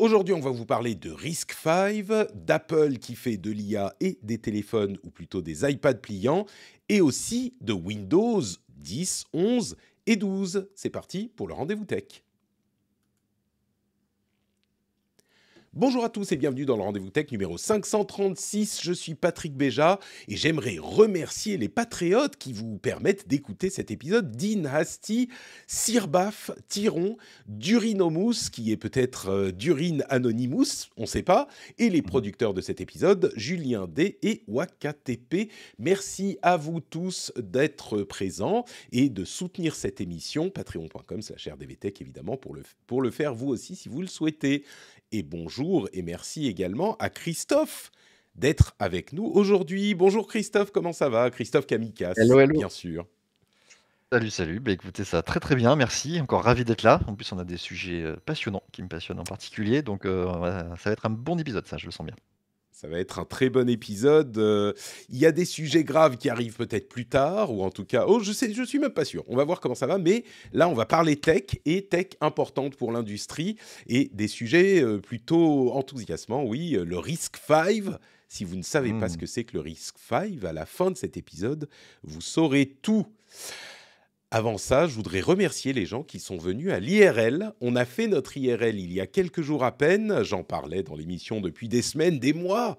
Aujourd'hui, on va vous parler de Risk v d'Apple qui fait de l'IA et des téléphones, ou plutôt des iPads pliants, et aussi de Windows 10, 11 et 12. C'est parti pour le rendez-vous tech. Bonjour à tous et bienvenue dans le rendez-vous tech numéro 536. Je suis Patrick Béja et j'aimerais remercier les patriotes qui vous permettent d'écouter cet épisode Hasty, Sirbaf, Tiron, Durinomus, qui est peut-être euh, Durin Anonymous, on ne sait pas, et les producteurs de cet épisode, Julien D et WakaTP. Merci à vous tous d'être présents et de soutenir cette émission, patreon.com slash rdvtech évidemment, pour le, pour le faire vous aussi si vous le souhaitez. Et bonjour et merci également à Christophe d'être avec nous aujourd'hui. Bonjour Christophe, comment ça va Christophe Kamikas, hello, bien sûr. Salut, salut. Bah, écoutez, ça très très bien, merci. Encore ravi d'être là. En plus, on a des sujets euh, passionnants qui me passionnent en particulier. Donc, euh, ça va être un bon épisode, ça, je le sens bien. Ça va être un très bon épisode. Euh, il y a des sujets graves qui arrivent peut-être plus tard, ou en tout cas, oh, je sais, je suis même pas sûr. On va voir comment ça va, mais là, on va parler tech et tech importante pour l'industrie et des sujets euh, plutôt enthousiasmants. Oui, euh, le risque 5. Si vous ne savez pas hmm. ce que c'est que le risque 5, à la fin de cet épisode, vous saurez tout. Avant ça, je voudrais remercier les gens qui sont venus à l'IRL. On a fait notre IRL il y a quelques jours à peine. J'en parlais dans l'émission depuis des semaines, des mois.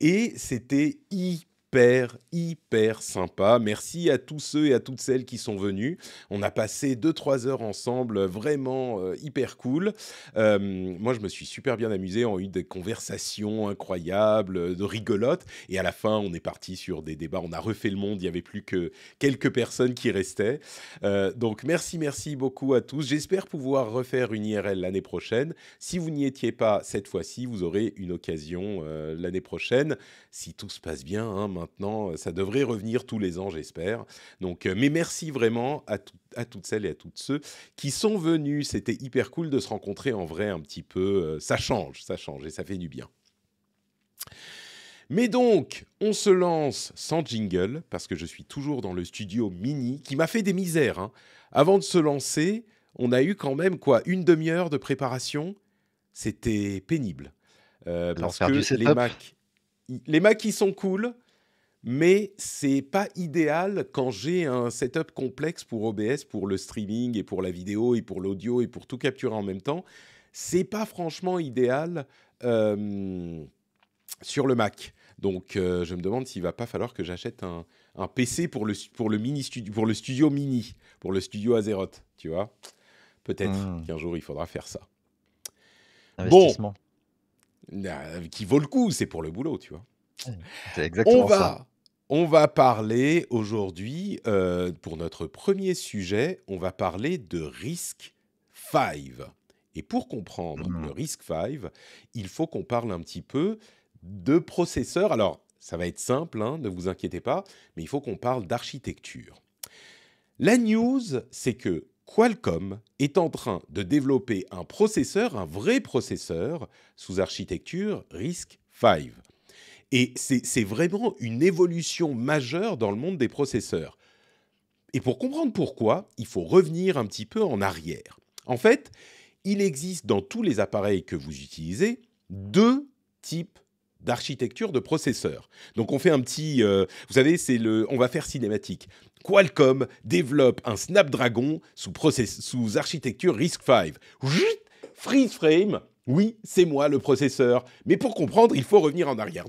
Et c'était hyper hyper, hyper sympa. Merci à tous ceux et à toutes celles qui sont venus. On a passé 2-3 heures ensemble, vraiment euh, hyper cool. Euh, moi, je me suis super bien amusé. On a eu des conversations incroyables, euh, de rigolotes. Et à la fin, on est parti sur des débats. On a refait le monde. Il n'y avait plus que quelques personnes qui restaient. donc, merci, merci beaucoup à tous. J'espère pouvoir refaire une IRL l'année prochaine. Si vous n'y étiez pas cette fois-ci, vous aurez une occasion l'année prochaine. Si tout se passe bien, hein maintenant. Euh, ça devrait revenir tous les ans, j'espère. Donc, euh, mais merci vraiment à, à toutes celles et à tous ceux qui sont venus. C'était hyper cool de se rencontrer en vrai un petit peu. Euh, ça change, ça change et ça fait du bien. Mais donc, on se lance sans jingle, parce que je suis toujours dans le studio mini, qui m'a fait des misères. Hein. Avant de se lancer, on a eu quand même quoi Une demi-heure de préparation C'était pénible. parce que les Macs, les Macs, ils sont cool, mais c'est pas idéal quand j'ai un setup complexe pour OBS, pour le streaming et pour la vidéo et pour l'audio et pour tout capturer en même temps. C'est pas franchement idéal euh, sur le Mac. Donc euh, je me demande s'il va pas falloir que j'achète un, PC pour le, pour le mini studio pour le studio mini, pour le studio Azeroth, tu vois. Peut-être hmm. qu'un jour il faudra faire ça. Investissement. Bon, bah, qui vaut le coup, c'est pour le boulot, tu vois. On va ça. On va parler aujourd'hui, euh, pour notre premier sujet, on va parler de risque 5. Et pour comprendre ah. le risque 5, il faut qu'on parle un petit peu de processeurs. Alors, ça va être simple, hein, ne vous inquiétez pas, mais il faut qu'on parle d'architecture. La news, c'est que Qualcomm est en train de développer un processeur, un vrai processeur, sous architecture risc 5. Et c'est vraiment une évolution majeure dans le monde des processeurs. Et pour comprendre pourquoi, il faut revenir un petit peu en arrière. En fait, il existe dans tous les appareils que vous utilisez deux types d'architecture de processeurs. Donc on fait un petit, euh, vous savez, c'est le, on va faire cinématique. Qualcomm développe un Snapdragon sous, sous architecture RISC-V. Freeze frame, oui, c'est moi le processeur. Mais pour comprendre, il faut revenir en arrière.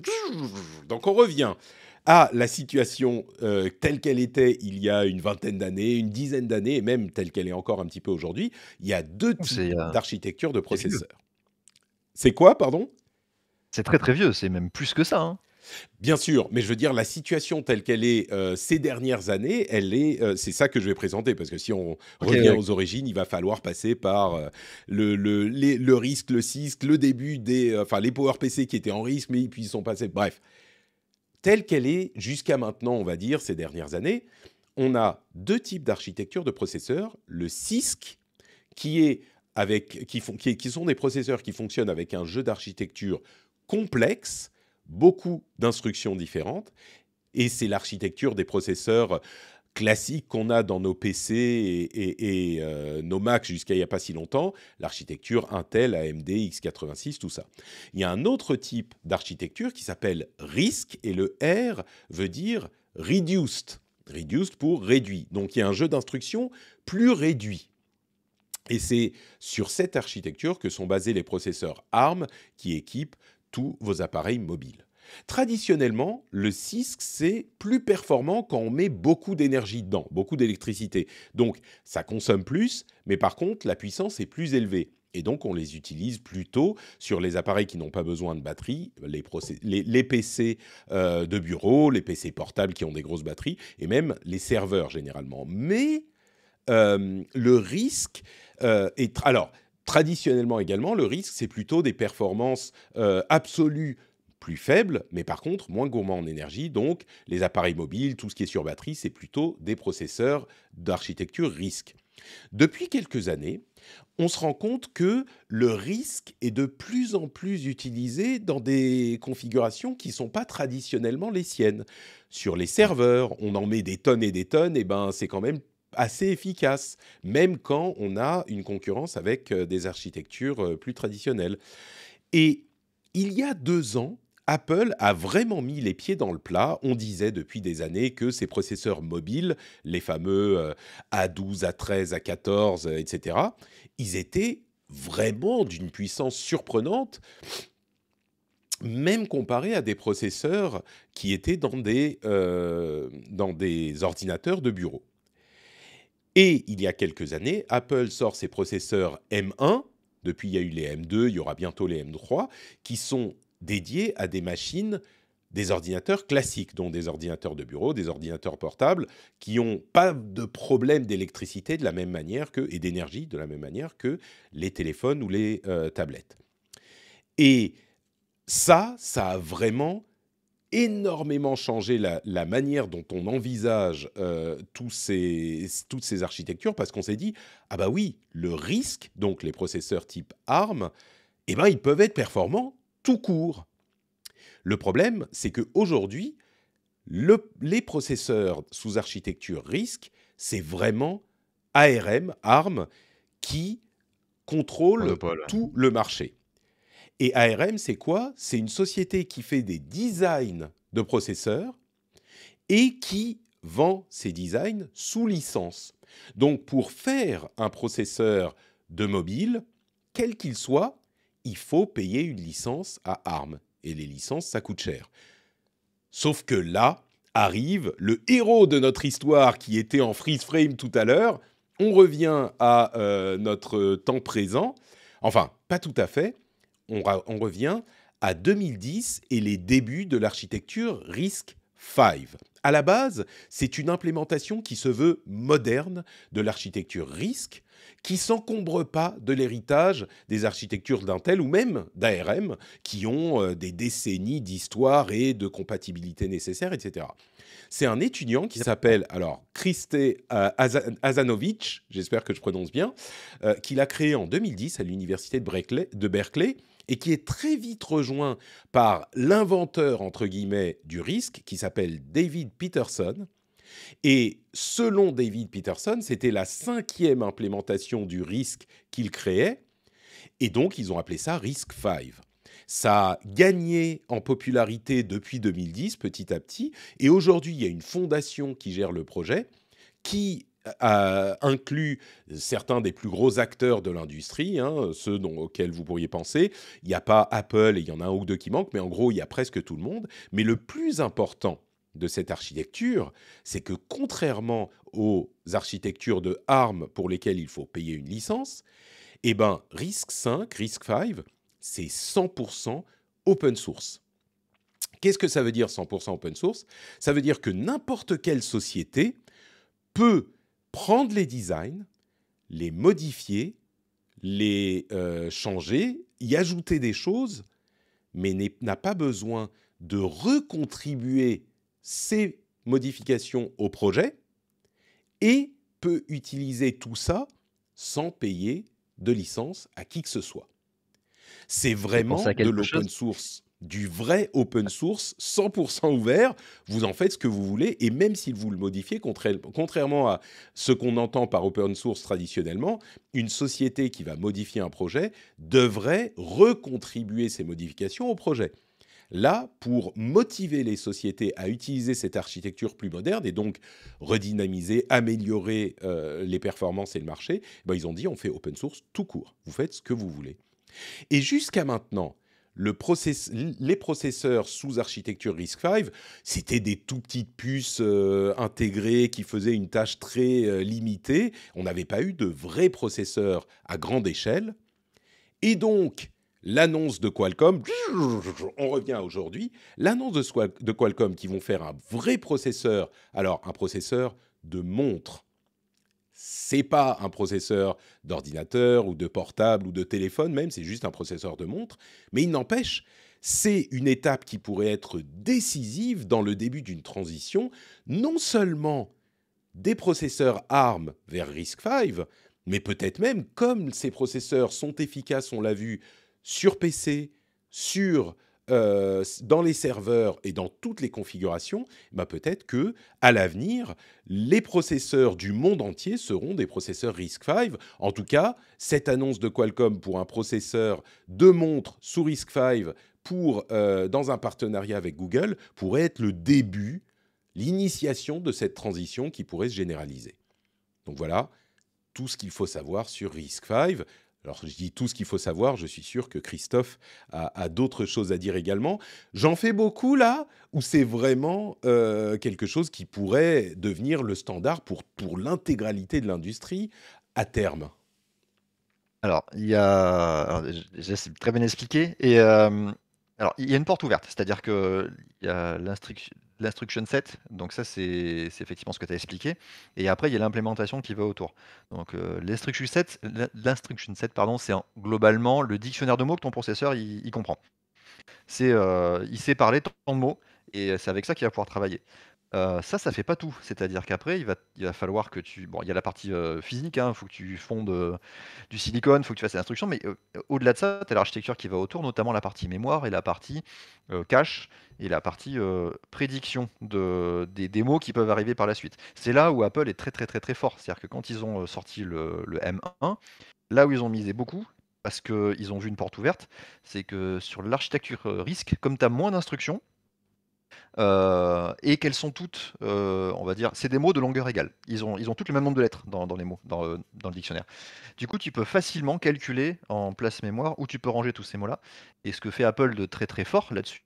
Donc on revient à la situation euh, telle qu'elle était il y a une vingtaine d'années, une dizaine d'années, et même telle qu'elle est encore un petit peu aujourd'hui. Il y a deux types euh, d'architecture de processeurs. C'est quoi, pardon C'est très très vieux, c'est même plus que ça. Hein. Bien sûr, mais je veux dire, la situation telle qu'elle est euh, ces dernières années, elle est, euh, c'est ça que je vais présenter, parce que si on revient aux origines, il va falloir passer par euh, le, le, le, risque, le CISC, le début des, enfin les PowerPC qui étaient en risque, mais puis ils sont passés, bref. Telle qu'elle est jusqu'à maintenant, on va dire, ces dernières années, on a deux types d'architecture de processeurs, le CISC, qui, est avec, qui, font, qui sont des processeurs qui fonctionnent avec un jeu d'architecture complexe, beaucoup d'instructions différentes. Et c'est l'architecture des processeurs classiques qu'on a dans nos PC et, euh, nos macs jusqu'à il n'y a pas si longtemps, l'architecture Intel, AMD, x86, tout ça. Il y a un autre type d'architecture qui s'appelle RISC et le R veut dire reduced. Reduced pour réduit. Donc il y a un jeu d'instructions plus réduit. Et c'est sur cette architecture que sont basés les processeurs ARM qui équipent tous vos appareils mobiles. Traditionnellement, le CISC, c'est plus performant quand on met beaucoup d'énergie dedans, beaucoup d'électricité. Donc, ça consomme plus, mais par contre, la puissance est plus élevée. Et donc, on les utilise plutôt sur les appareils qui n'ont pas besoin de batterie, les, PC euh, de bureau, les PC portables qui ont des grosses batteries, et même les serveurs généralement. Mais euh, le risque euh, est... Alors, traditionnellement également, le risque, c'est plutôt des performances euh, absolues plus faibles, mais par contre moins gourmands en énergie. Donc, les appareils mobiles, tout ce qui est sur batterie, c'est plutôt des processeurs d'architecture risque. Depuis quelques années, on se rend compte que le risque est de plus en plus utilisé dans des configurations qui ne sont pas traditionnellement les siennes. Sur les serveurs, on en met des tonnes et des tonnes, et ben c'est quand même assez efficace, même quand on a une concurrence avec euh, des architectures euh, plus traditionnelles. Et il y a deux ans, Apple a vraiment mis les pieds dans le plat. On disait depuis des années que ces processeurs mobiles, les fameux A12, A13, A14, etc., ils étaient vraiment d'une puissance surprenante, même comparé à des processeurs qui étaient dans des, euh, dans des ordinateurs de bureau. Et il y a quelques années, Apple sort ses processeurs M1, depuis il y a eu les M2, il y aura bientôt les M3, qui sont dédiés à des machines, des ordinateurs classiques, dont des ordinateurs de bureau, des ordinateurs portables, qui n'ont pas de problème d'électricité de la même manière que, et d'énergie de la même manière que les téléphones ou les euh, tablettes. Et ça, ça a vraiment énormément changé la, manière dont on envisage euh, toutes ces architectures parce qu'on s'est dit ah bah oui le risque donc les processeurs type ARM eh ben ils peuvent être performants tout court. Le problème c'est que aujourd'hui les processeurs sous architecture risque, c'est vraiment ARM ARM qui contrôle tout le marché. Et ARM, c'est quoi C'est une société qui fait des designs de processeurs et qui vend ces designs sous licence. Donc pour faire un processeur de mobile, quel qu'il soit, il faut payer une licence à ARM. Et les licences, ça coûte cher. Sauf que là arrive le héros de notre histoire qui était en freeze frame tout à l'heure. On revient à euh, notre temps présent. Enfin, pas tout à fait on, revient à 2010 et les débuts de l'architecture RISC 5. À la base, c'est une implémentation qui se veut moderne de l'architecture RISC, qui s'encombre pas de l'héritage des architectures d'Intel ou même d'ARM, qui ont euh, des décennies d'histoire et de compatibilité nécessaire, etc. C'est un étudiant qui s'appelle alors Christe euh, Azanovic, j'espère que je prononce bien, euh, qu'il a créé en 2010 à l'université de Berkeley et qui est très vite rejoint par l'inventeur, entre guillemets, du risque, qui s'appelle David Peterson. Et selon David Peterson, c'était la cinquième implémentation du risque qu'il créait, et donc ils ont appelé ça Risk 5. Ça a gagné en popularité depuis 2010, petit à petit, et aujourd'hui il y a une fondation qui gère le projet, qui a inclut certains des plus gros acteurs de l'industrie, hein, ceux dont, auxquels vous pourriez penser. Il n'y a pas Apple et il y en a un ou deux qui manquent, mais en gros, il y a presque tout le monde. Mais le plus important de cette architecture, c'est que contrairement aux architectures de ARM pour lesquelles il faut payer une licence, eh ben, RISC 5, RISC 5, c'est 100% open source. Qu'est-ce que ça veut dire 100% open source Ça veut dire que n'importe quelle société peut prendre les designs, les modifier, les euh, changer, y ajouter des choses, mais n'a pas besoin de recontribuer ces modifications au projet et peut utiliser tout ça sans payer de licence à qui que ce soit. C'est vraiment de l'open source du vrai open source, 100% ouvert, vous en faites ce que vous voulez, et même si vous le modifiez, contrairement à ce qu'on entend par open source traditionnellement, une société qui va modifier un projet devrait recontribuer ses modifications au projet. Là, pour motiver les sociétés à utiliser cette architecture plus moderne et donc redynamiser, améliorer euh, les performances et le marché, eh ben, ils ont dit on fait open source tout court, vous faites ce que vous voulez. Et jusqu'à maintenant, les processeurs sous architecture RISC-V, c'était des tout petites puces euh, intégrées qui faisaient une tâche très euh, limitée. On n'avait pas eu de vrais processeurs à grande échelle. Et donc, l'annonce de Qualcomm, on revient aujourd'hui, l'annonce de Qualcomm qui vont faire un vrai processeur, alors un processeur de montre c'est pas un processeur d'ordinateur ou de portable ou de téléphone même, c'est juste un processeur de montre, mais il n'empêche, c'est une étape qui pourrait être décisive dans le début d'une transition, non seulement des processeurs ARM vers RISC-V, mais peut-être même comme ces processeurs sont efficaces, on l'a vu, sur PC, sur euh, dans les serveurs et dans toutes les configurations, bah, peut-être que à l'avenir, les processeurs du monde entier seront des processeurs RISC-V. En tout cas, cette annonce de Qualcomm pour un processeur de montre sous RISC-V pour, euh, dans un partenariat avec Google pourrait être le début, l'initiation de cette transition qui pourrait se généraliser. Donc voilà tout ce qu'il faut savoir sur RISC-V. Alors je dis tout ce qu'il faut savoir, je suis sûr que Christophe a, d'autres choses à dire également. J'en fais beaucoup là, ou c'est vraiment euh, quelque chose qui pourrait devenir le standard pour, pour l'intégralité de l'industrie à terme Alors, il y a... c'est très bien expliqué. Et... Euh, alors, il y a une porte ouverte, c'est-à-dire que l'instruction l'instruction set, donc ça c'est effectivement ce que tu as expliqué, et après il y a l'implémentation qui va autour. Donc euh, l'instruction set, set pardon, c'est globalement le dictionnaire de mots que ton processeur il, comprend. C'est, euh, il sait parler tant de mots, et c'est avec ça qu'il va pouvoir travailler ça, ça fait pas tout. C'est-à-dire qu'après, il va falloir que tu bon, il y a la partie, physique, il hein. faut que tu fondes, du silicone, il faut que tu fasses des instructions, mais au-delà de ça, tu as l'architecture qui va autour, notamment la partie mémoire et la partie, cache et la partie, prédiction des démos qui peuvent arriver par la suite. C'est là où Apple est très, très, très, très fort. C'est-à-dire que quand ils ont, sorti le M1, là où ils ont misé beaucoup, parce qu'ils ont vu une porte ouverte, c'est que sur l'architecture, risque, comme tu as moins d'instructions euh, et qu'elles sont toutes, euh, on va dire, c'est des mots de longueur égale. Ils ont, ils ont toutes le même nombre de lettres dans, les mots, euh, dans, le dictionnaire. Du coup, tu peux facilement calculer en place mémoire où tu peux ranger tous ces mots-là. Et ce que fait Apple de très très fort là-dessus,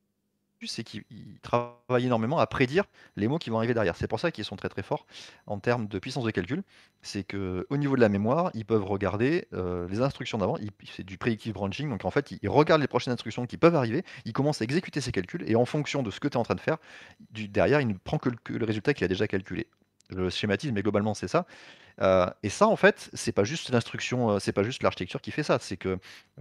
c'est qu'ils travaillent énormément à prédire les mots qui vont arriver derrière. C'est pour ça qu'ils sont très très forts en termes de puissance de calcul. C'est qu'au niveau de la mémoire, ils peuvent regarder euh, les instructions d'avant. C'est du predictive branching. Donc en fait, ils regardent les prochaines instructions qui peuvent arriver. Ils commencent à exécuter ces calculs. Et en fonction de ce que tu es en train de faire, du, derrière, il ne prend que le résultat qu'il a déjà calculé le schématisme, mais globalement, c'est ça. Euh, et ça, en fait, c'est pas juste l'instruction, euh, c'est pas juste l'architecture qui fait ça. C'est que euh,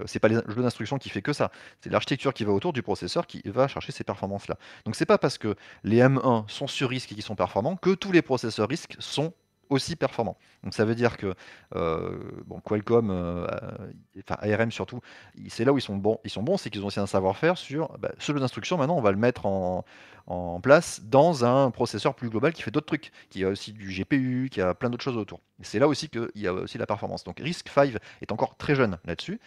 c'est pas le jeu d'instruction qui fait que ça. C'est l'architecture qui va autour du processeur qui va chercher ces performances-là. Donc c'est pas parce que les M1 sont sur risque et qui sont performants que tous les processeurs risque sont aussi performant. Donc ça veut dire que euh, bon, Qualcomm, euh, enfin ARM surtout, c'est là où ils sont bons. Ils sont bons, c'est qu'ils ont aussi un savoir-faire sur bah, ce jeu d'instruction. Maintenant, on va le mettre en, en, place dans un processeur plus global qui fait d'autres trucs, qui a aussi du GPU, qui a plein d'autres choses autour. C'est là aussi qu'il y a aussi la performance. Donc RISC-V est encore très jeune là-dessus.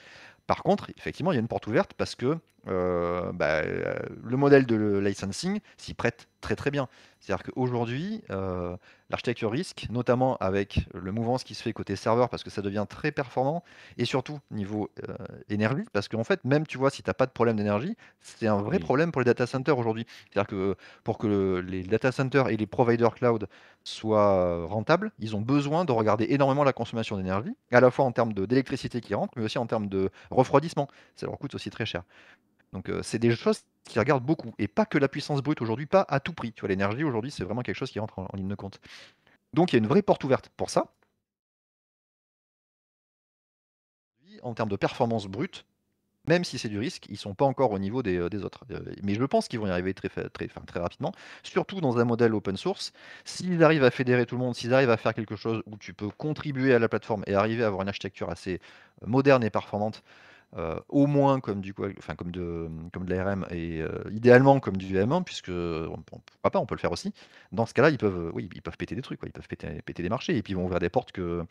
Par contre, effectivement, il y a une porte ouverte parce que euh, bah, euh, le modèle de licensing s'y prête très très bien. C'est-à-dire qu'aujourd'hui, euh, l'architecture risque, notamment avec le mouvement ce qui se fait côté serveur, parce que ça devient très performant, et surtout niveau énergie, parce qu'en fait, même tu vois, si tu n'as pas de problème d'énergie, c'est un vrai problème pour les data centers aujourd'hui. C'est-à-dire que pour que les data centers et les providers cloud soient rentables, ils ont besoin de regarder énormément la consommation d'énergie, à la fois en termes d'électricité qui rentre, mais aussi en termes de refroidissement. Ça leur coûte aussi très cher. Donc euh, c'est des choses qui regardent beaucoup et pas que la puissance brute aujourd'hui, pas à tout prix. Tu vois, l'énergie aujourd'hui, c'est vraiment quelque chose qui rentre en, ligne de compte. Donc il y a une vraie porte ouverte pour ça. En termes de performance brute, même si c'est du risque, ils ne sont pas encore au niveau des, euh, autres. Euh, mais je pense qu'ils vont y arriver très, très, très rapidement, surtout dans un modèle open source. S'ils arrivent à fédérer tout le monde, s'ils arrivent à faire quelque chose où tu peux contribuer à la plateforme et arriver à avoir une architecture assez moderne et performante, euh, au moins comme du enfin comme de comme de l'ARM et euh, idéalement comme du M1 puisque on, pas on peut le faire aussi. Dans ce cas-là, ils peuvent oui, ils peuvent péter des trucs, quoi. ils peuvent péter, péter, des marchés et puis ils vont ouvrir des portes que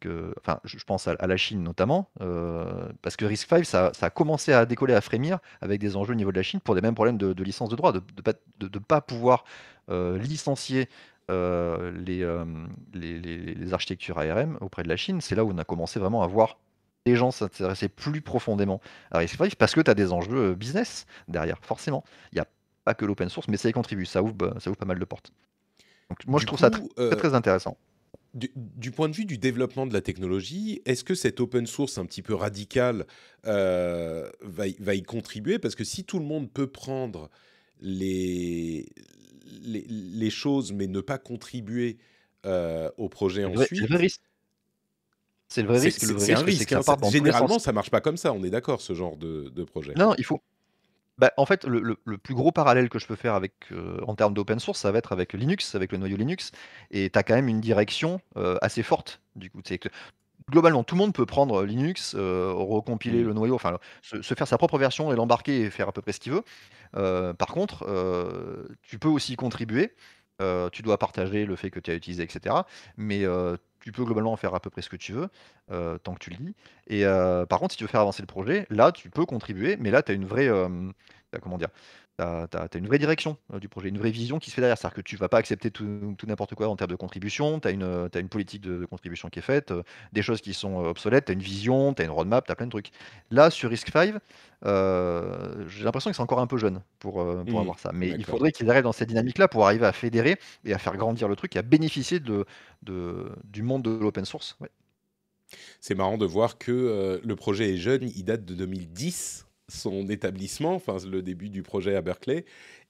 que enfin je, pense à, la Chine notamment euh, parce que Risk 5 ça, ça, a commencé à décoller à frémir avec des enjeux au niveau de la Chine pour des mêmes problèmes de, licence de droit de ne pas, de, pas pouvoir licencier les les, les, les, architectures ARM auprès de la Chine, c'est là où on a commencé vraiment à voir les gens s'intéressaient plus profondément à risc parce que tu as des enjeux euh, business derrière, forcément. Il n'y a pas que l'open source, mais ça y contribue, ça ouvre, euh, ça ouvre pas mal de portes. moi, je trouve ça euh, très, intéressant. Du, point de vue du développement de la technologie, est-ce que cette open source un petit peu radical va, y contribuer Parce que si tout le monde peut prendre les, choses, mais ne pas contribuer au projet ensuite. C'est le vrai risque. Le vrai risque, ça hein. généralement, ça marche pas comme ça. On est d'accord, ce genre de, projet. Non, il faut. Bah, en fait, le, plus gros parallèle que je peux faire avec, euh, en termes d'open source, ça va être avec Linux, avec le noyau Linux. Et tu as quand même une direction euh, assez forte. Du coup, que, globalement, tout le monde peut prendre euh, Linux, recompiler mm. le noyau, enfin, se, faire sa propre version et l'embarquer et faire à peu près ce qu'il veut. par contre, tu peux aussi contribuer. tu dois partager le fait que tu as utilisé, etc. Mais tu peux globalement en faire à peu près ce que tu veux, euh, tant que tu le Et euh, par contre, si tu veux faire avancer le projet, là, tu peux contribuer, mais là, tu as une vraie. Euh, comment dire tu as, une vraie direction euh, du projet, une vraie vision qui se fait derrière. C'est-à-dire que tu ne vas pas accepter tout, n'importe quoi en termes de contribution, tu as, une politique de, contribution qui est faite, euh, des choses qui sont euh, obsolètes, tu as une vision, tu as une roadmap, tu as plein de trucs. Là, sur Risk 5, j'ai l'impression que c'est encore un peu jeune pour, mmh. avoir ça. Mais il faudrait qu'ils arrivent dans cette dynamique-là pour arriver à fédérer et à faire grandir le truc et à bénéficier de, du monde de l'open source. C'est marrant de voir que le projet est jeune, il date de 2010 son établissement, enfin le début du projet à Berkeley.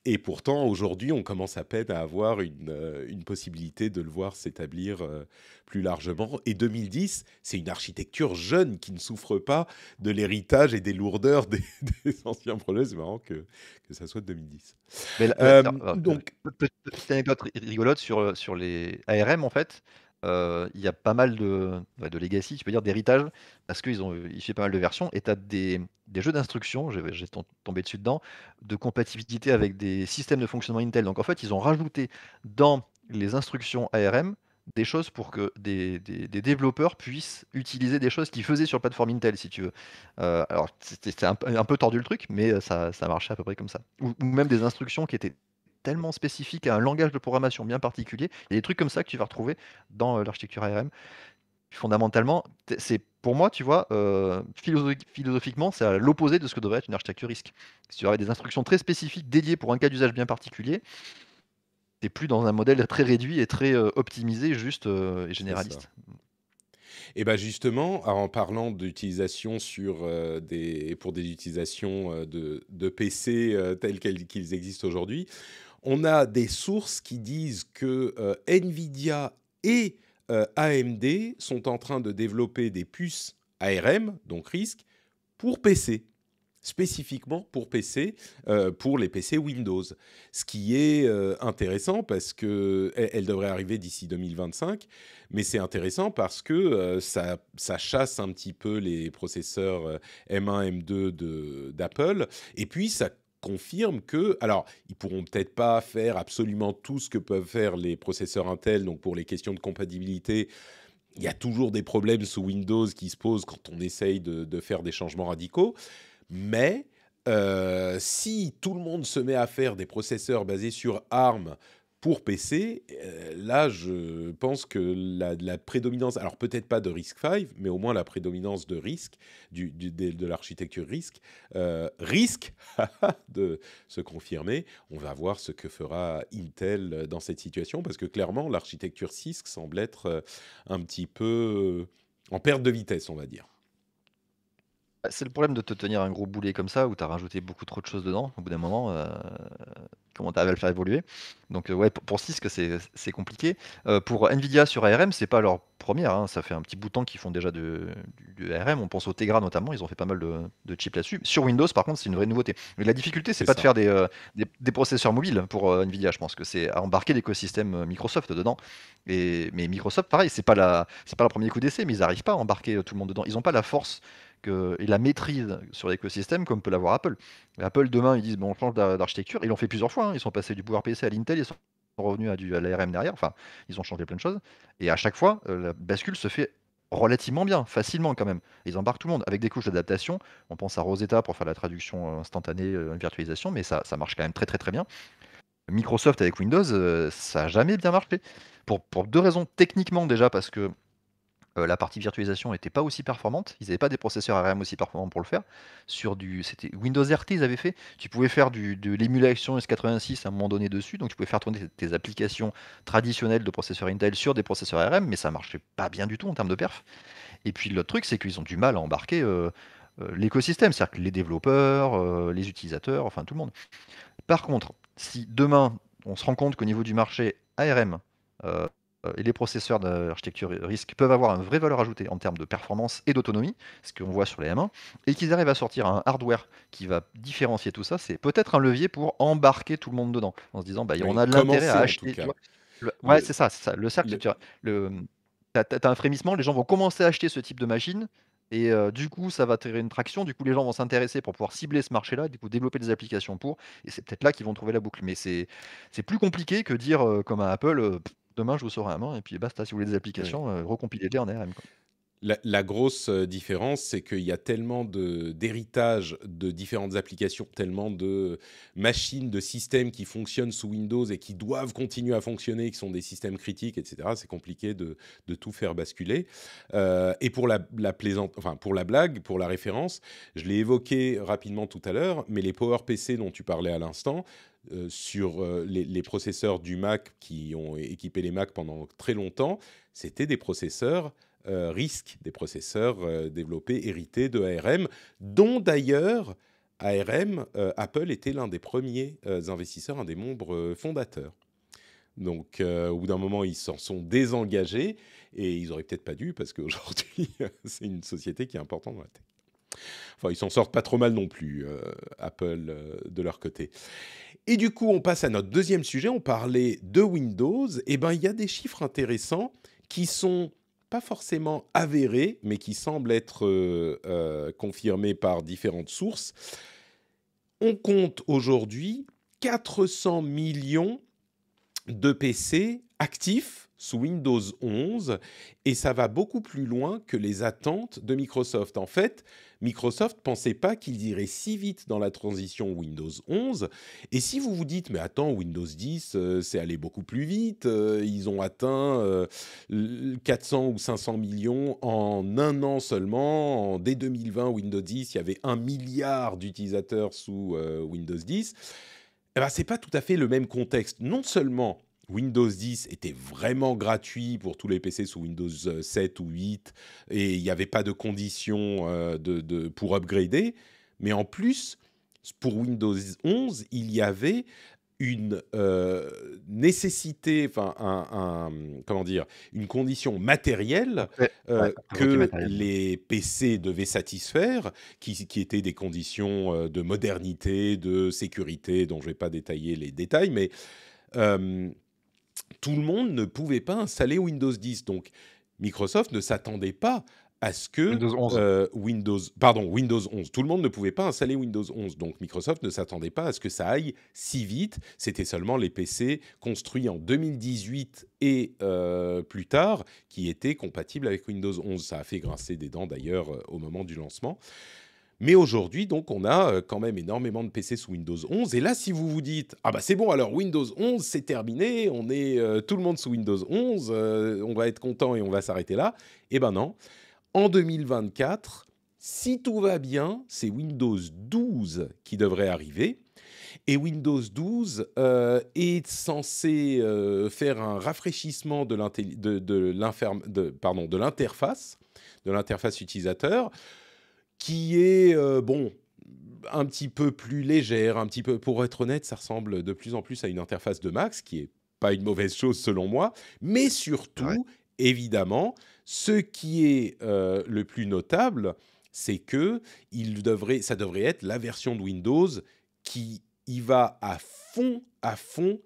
Et pourtant, aujourd'hui, on commence à peine à avoir une, euh, une possibilité de le voir s'établir euh, plus largement. Et 2010, c'est une architecture jeune qui ne souffre pas de l'héritage et des lourdeurs des, anciens projets. C'est marrant que, que, ça soit 2010. Mais euh, donc... Petite anecdote rigolote sur, sur les ARM, en fait. Euh, il y a pas mal de, bah, de legacy, tu peux dire d'héritage, parce qu'ils ont euh, ils fait pas mal de versions, et tu as des, jeux d'instruction, j'ai tombé dessus dedans, de compatibilité avec des systèmes de fonctionnement Intel. Donc en fait, ils ont rajouté dans les instructions ARM des choses pour que des, développeurs puissent utiliser des choses qu'ils faisaient sur plateforme Intel, si tu veux. Euh, alors, c'était un, peu tordu le truc, mais ça, marchait à peu près comme ça. ou même des instructions qui étaient tellement spécifique à un langage de programmation bien particulier. Il y a des trucs comme ça que tu vas retrouver dans euh, l'architecture ARM. Fondamentalement, c'est pour moi, tu vois, euh, philosophiquement, c'est à l'opposé de ce que devrait être une architecture RISC. Si tu avais des instructions très spécifiques dédiées pour un cas d'usage bien particulier, n'es plus dans un modèle très réduit et très euh, optimisé, juste et généraliste. Et bien bah, justement, ah, en parlant d'utilisation sur des, pour des utilisations de, de PC telles qu'elles qu'ils existent aujourd'hui, on a des sources qui disent que euh, Nvidia et euh, AMD sont en train de développer des puces ARM, donc RISC, pour PC spécifiquement pour PC, euh, pour les PC Windows. Ce qui est intéressant parce que e, elle, devrait arriver d'ici 2025, mais c'est intéressant parce que ça, ça, chasse un petit peu les processeurs M1, M2 d'Apple, et puis ça confirme que, alors, ils pourront peut-être pas faire absolument tout ce que peuvent faire les processeurs Intel, donc pour les questions de compatibilité, il y a toujours des problèmes sous Windows qui se posent quand on essaye de, faire des changements radicaux, mais euh, si tout le monde se met à faire des processeurs basés sur ARM pour PC, euh, là, je pense que la, prédominance, alors peut-être pas de RISC-V, mais au moins la prédominance de RISC, du, de, l'architecture RISC, euh, risque de se confirmer. On va voir ce que fera Intel dans cette situation, parce que clairement, l'architecture CISC semble être euh, un petit peu en perte de vitesse, on va dire. Bah, c'est le problème de te tenir un gros boulet comme ça, où tu as rajouté beaucoup trop de choses dedans. Au bout d'un moment, euh, comment tu à le faire évoluer Donc, euh, ouais, pour, ce c'est compliqué. Euh, pour Nvidia sur ARM, c'est pas leur première. Hein. Ça fait un petit bout de temps qu'ils font déjà de- du, ARM. On pense au Tegra notamment, ils ont fait pas mal de, chips là-dessus. Sur Windows, par contre, c'est une vraie nouveauté. Mais la difficulté, c'est pas de faire des, processeurs mobiles pour Nvidia, je pense que c'est à embarquer l'écosystème Microsoft dedans. Et, mais Microsoft, pareil, c'est pas c'est pas leur premier coup d'essai, mais ils n'arrivent pas à embarquer tout le monde dedans. Ils n'ont pas la force et la maîtrise sur l'écosystème comme peut l'avoir Apple. Apple, demain, ils disent bon, on change d'architecture. Ils l'ont fait plusieurs fois. Hein. Ils sont passés du pouvoir PC à l'Intel, ils sont revenus à, du, à l'ARM derrière. Enfin, ils ont changé plein de choses. Et à chaque fois, euh, la bascule se fait relativement bien, facilement quand même. Ils embarquent tout le monde avec des couches d'adaptation. On pense à Rosetta pour faire la traduction euh, instantanée, euh, virtualisation, mais ça, marche quand même très très très bien. Microsoft avec Windows, ça n'a jamais bien marché. pour, deux raisons. Techniquement déjà, parce que euh, la partie virtualisation n'était pas aussi performante. Ils n'avaient pas des processeurs ARM aussi performants pour le faire. Sur du, c'était Windows RT, ils avaient fait. Tu pouvais faire de l'émulation S86 à un moment donné dessus, donc tu pouvais faire tourner tes, applications traditionnelles de processeurs Intel sur des processeurs ARM, mais ça marchait pas bien du tout en termes de perf. Et puis l'autre truc, c'est qu'ils ont du mal à embarquer euh, euh, l'écosystème, c'est-à-dire les développeurs, les utilisateurs, enfin tout le monde. Par contre, si demain on se rend compte qu'au niveau du marché ARM, euh, et les processeurs d'architecture RISC peuvent avoir une vraie valeur ajoutée en termes de performance et d'autonomie, ce qu'on voit sur les M1, et qu'ils arrivent à sortir un hardware qui va différencier tout ça, c'est peut-être un levier pour embarquer tout le monde dedans, en se disant, bah, on a l'intérêt à acheter. ouais, c'est ça, le cercle. Tu as, un frémissement, les gens vont commencer à acheter ce type de machine, et euh, du coup, ça va tirer une traction. Du coup, les gens vont s'intéresser pour pouvoir cibler ce marché-là, du coup, développer des applications pour. Et c'est peut-être là qu'ils vont trouver la boucle. Mais c'est plus compliqué que dire, euh, comme à Apple, demain je vous saurai à main, et puis basta, si vous voulez des applications, euh, recompilez-les en RM. La, grosse euh, différence, c'est qu'il y a tellement d'héritage de, différentes applications, tellement de machines, de systèmes qui fonctionnent sous Windows et qui doivent continuer à fonctionner, qui sont des systèmes critiques, etc. C'est compliqué de, de, tout faire basculer. Euh, et pour la, plaisante, enfin pour la blague, pour la référence, je l'ai évoqué rapidement tout à l'heure, mais les PowerPC dont tu parlais à l'instant, euh, sur euh, les, processeurs du Mac qui ont équipé les Mac pendant très longtemps, c'était des processeurs euh, risques, des processeurs développés, hérités de ARM, dont d'ailleurs ARM, Apple était l'un des premiers investisseurs, un des membres fondateurs. Donc, au bout d'un moment, ils s'en sont désengagés et ils auraient peut-être pas dû parce qu'aujourd'hui, c'est une société qui est importante dans la tech. Enfin, ils s'en sortent pas trop mal non plus, euh, Apple, euh, de leur côté. Et du coup, on passe à notre deuxième sujet. On parlait de Windows. Et eh ben, il y a des chiffres intéressants qui sont pas forcément avérés, mais qui semblent être euh, confirmés par différentes sources. On compte aujourd'hui 400 millions de PC actifs sous Windows 11 et ça va beaucoup plus loin que les attentes de Microsoft. En fait, Microsoft pensait pas qu'ils iraient si vite dans la transition Windows 11 et si vous vous dites mais attends Windows 10 euh, c'est allé beaucoup plus vite, euh, ils ont atteint 400 euh, ou 500 millions en un an seulement, dès 2020 Windows 10 il y avait un milliard d'utilisateurs sous Windows 10. Eh ben, c'est pas tout à fait le même contexte. Non seulement Windows 10 était vraiment gratuit pour tous les PC sous Windows 7 euh, ou 8 et il n'y avait pas de conditions euh, de, pour upgrader. Mais en plus, pour Windows 11, il y avait une euh, nécessité, enfin un, comment dire, une condition matérielle que les PC devaient satisfaire, qui, étaient des conditions de modernité, de sécurité, dont je ne vais pas détailler les détails, mais tout le monde ne pouvait pas installer Windows 10. Donc, Microsoft ne s'attendait pas à ce que Windows euh, pardon, Windows 11. Tout le monde ne pouvait pas installer Windows 11, donc Microsoft ne s'attendait pas à ce que ça aille si vite. C'était seulement les PC construits en 2018 et euh, plus tard qui étaient compatibles avec Windows 11. Ça a fait grincer des dents d'ailleurs euh, au moment du lancement. Mais aujourd'hui, donc, on a euh, quand même énormément de PC sous Windows 11. Et là, si vous vous dites, ah bah c'est bon, alors Windows 11, c'est terminé, on est euh, tout le monde sous Windows 11, euh, on va être content et on va s'arrêter là. Eh ben non. En 2024, si tout va bien, c'est Windows 12 qui devrait arriver. Et Windows 12 est censé faire un rafraîchissement de de, de, de l'interface utilisateur qui est, euh, bon, un petit peu plus légère, un petit peu, pour être honnête, ça ressemble de plus en plus à une interface de Max, qui est pas une mauvaise chose selon moi, mais surtout, évidemment, ce qui est euh, le plus notable, c'est que il devrait, ça devrait être la version de Windows qui y va à fond, à fond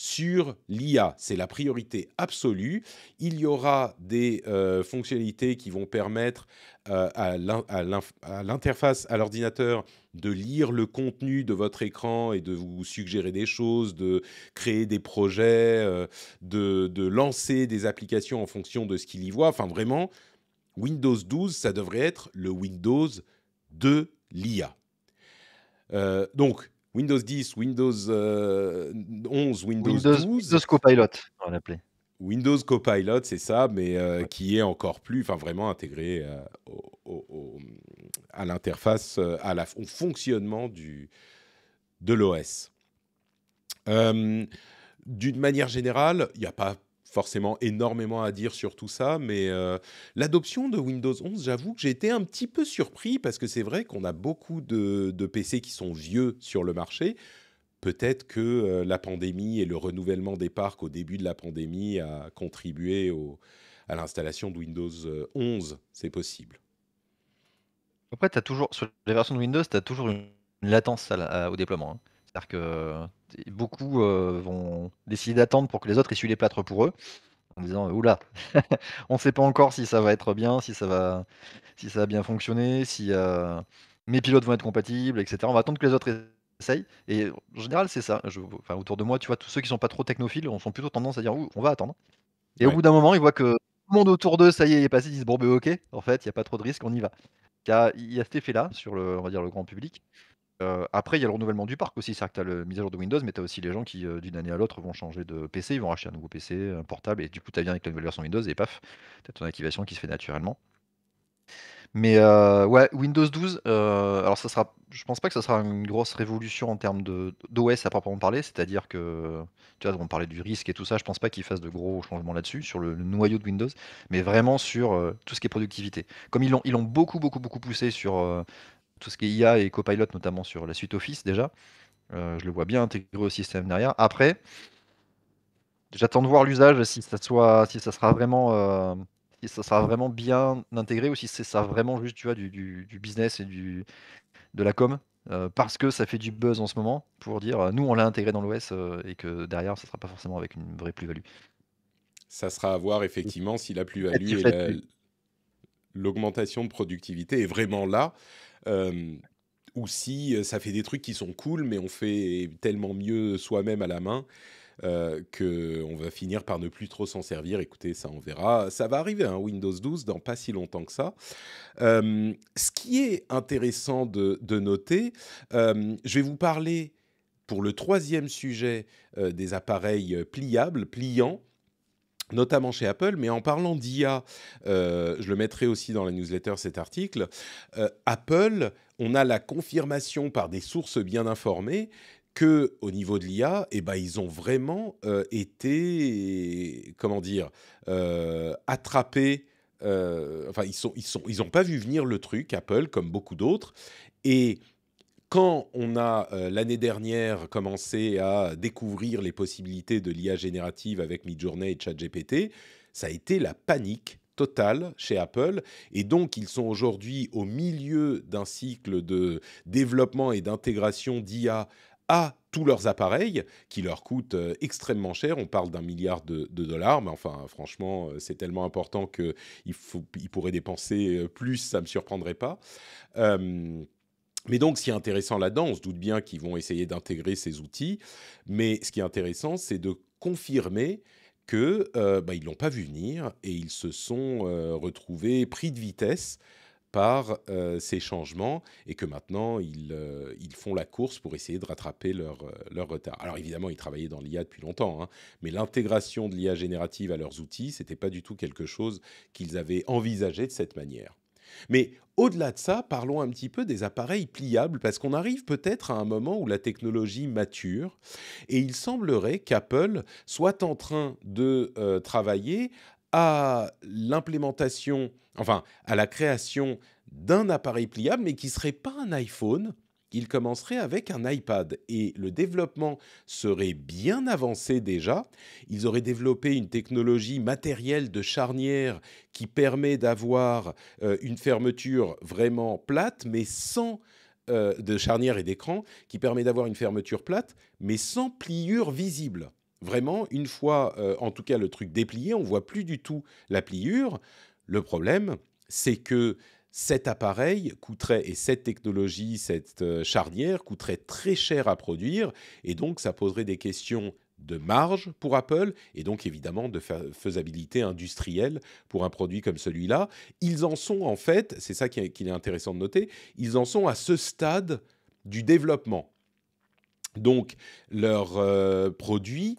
sur l'IA. C'est la priorité absolue. Il y aura des euh, fonctionnalités qui vont permettre euh, à l'interface, à l'ordinateur, de lire le contenu de votre écran et de vous suggérer des choses, de créer des projets, euh, de, lancer des applications en fonction de ce qu'il y voit. Enfin, vraiment, Windows 12, ça devrait être le Windows de l'IA. donc, Windows 10, Windows 11, euh, Windows, 12. Windows Copilot, on l'appelait. Windows Copilot, c'est ça, mais euh, qui est encore plus, enfin vraiment intégré euh, à l'interface, au fonctionnement du, de l'OS. D'une manière générale, il n'y a pas forcément énormément à dire sur tout ça, mais euh, l'adoption de Windows 11, j'avoue que j'ai été un petit peu surpris parce que c'est vrai qu'on a beaucoup de, PC qui sont vieux sur le marché. Peut-être que euh, la pandémie et le renouvellement des parcs au début de la pandémie a contribué à l'installation de Windows 11, euh, c'est possible. Après, as toujours, sur les versions de Windows, tu as toujours une latence au déploiement. Hein. C'est-à-dire que euh, beaucoup euh, vont décider d'attendre pour que les autres essuient les plâtres pour eux, en disant euh, oula, on ne sait pas encore si ça va être bien, si ça va, bien fonctionner, si mes pilotes vont être compatibles, etc. On va attendre que les autres essayent. Et en général, c'est ça. autour de moi, tu vois, tous ceux qui ne sont pas trop technophiles, on sont plutôt tendance à dire on va attendre. Et au bout d'un moment, ils voient que tout le monde autour d'eux, ça y est, est passé, ils disent bon, ben, ok, en fait, il n'y a pas trop de risque, on y va. Il y, a cet effet-là sur le, va dire, le grand public. Euh, après, il y a le renouvellement du parc aussi. C'est-à-dire que tu as le mise à jour de Windows, mais tu as aussi les gens qui, euh, d'une année à l'autre, vont changer de PC, ils vont acheter un nouveau PC, un portable, et du coup, tu bien avec la nouvelle version Windows, et paf, tu as ton activation qui se fait naturellement. Mais euh, ouais, Windows 12, alors ça sera, je pense pas que ça sera une grosse révolution en termes d'OS à proprement parler, c'est-à-dire que, tu vois, on parlait du risque et tout ça, je pense pas qu'ils fassent de gros changements là-dessus, sur le, le, noyau de Windows, mais vraiment sur tout ce qui est productivité. Comme ils l'ont beaucoup, beaucoup, beaucoup poussé sur tout ce qui est IA et Copilot, notamment sur la suite Office déjà. Euh, je le vois bien intégré au système derrière. Après, j'attends de voir l'usage si ça soit, si ça sera vraiment, euh, si ça sera vraiment bien intégré ou si c'est ça vraiment juste, tu vois, du, du, business et du de la com. Euh, parce que ça fait du buzz en ce moment pour dire nous on l'a intégré dans l'OS et que derrière ça sera pas forcément avec une vraie plus-value. Ça sera à voir effectivement si la plus-value et l'augmentation de productivité est vraiment là ou si ça fait des trucs qui sont cool, mais on fait tellement mieux soi-même à la main euh, on va finir par ne plus trop s'en servir. Écoutez, ça, on verra. Ça va arriver, à hein, Windows 12, dans pas si longtemps que ça. ce qui est intéressant de, noter, je vais vous parler pour le troisième sujet des appareils pliables, pliants, notamment chez Apple, mais en parlant d'IA, euh, je le mettrai aussi dans la newsletter cet article, euh, Apple, on a la confirmation par des sources bien informées que au niveau de l'IA, eh ben, ils ont vraiment euh, été, comment dire, attrapés. enfin, ils sont, ils sont, ils pas vu venir le truc Apple comme beaucoup d'autres, et quand on a euh, l'année dernière commencé à découvrir les possibilités de l'IA générative avec Midjourney et ChatGPT, ça a été la panique totale chez Apple. Et donc, ils sont aujourd'hui au milieu d'un cycle de développement et d'intégration d'IA à tous leurs appareils qui leur coûtent euh, extrêmement cher. On parle d'un milliard de, dollars, mais enfin, franchement, euh, c'est tellement important qu'ils il pourraient dépenser plus, ça ne me surprendrait pas. Mais donc, ce qui est intéressant là-dedans, on se doute bien qu'ils vont essayer d'intégrer ces outils, mais ce qui est intéressant, c'est de confirmer que ne euh, bah, l'ont pas vu venir et ils se sont euh, retrouvés pris de vitesse par euh, ces changements et que maintenant ils, font la course pour essayer de rattraper leur, retard. Alors évidemment, ils travaillaient dans l'IA depuis longtemps, hein, mais l'intégration de l'IA générative à leurs outils, n'était pas du tout quelque chose qu'ils avaient envisagé de cette manière. Mais au-delà de ça, parlons un petit peu des appareils pliables, parce qu'on arrive peut-être à un moment où la technologie mature, et il semblerait qu'Apple soit en train de euh, travailler à l'implémentation, enfin à la création d'un appareil pliable, mais qui ne serait pas un iPhone, ils commenceraient avec un iPad et le développement serait bien avancé déjà. Ils auraient développé une technologie matérielle de charnière qui permet d'avoir euh, une fermeture vraiment plate mais sans euh, de charnière et d'écran qui permet d'avoir une fermeture plate mais sans pliure visible. Vraiment, une fois euh, en tout cas le truc déplié, on voit plus du tout la pliure. Le problème, c'est que cet appareil coûterait, et cette technologie, cette euh, charnière coûterait très cher à produire, et donc ça poserait des questions de marge pour Apple, et donc évidemment de faisabilité industrielle pour un produit comme celui-là. Ils en sont en fait, c'est ça qui est intéressant de noter, ils en sont à ce stade du développement. Donc leur euh, produit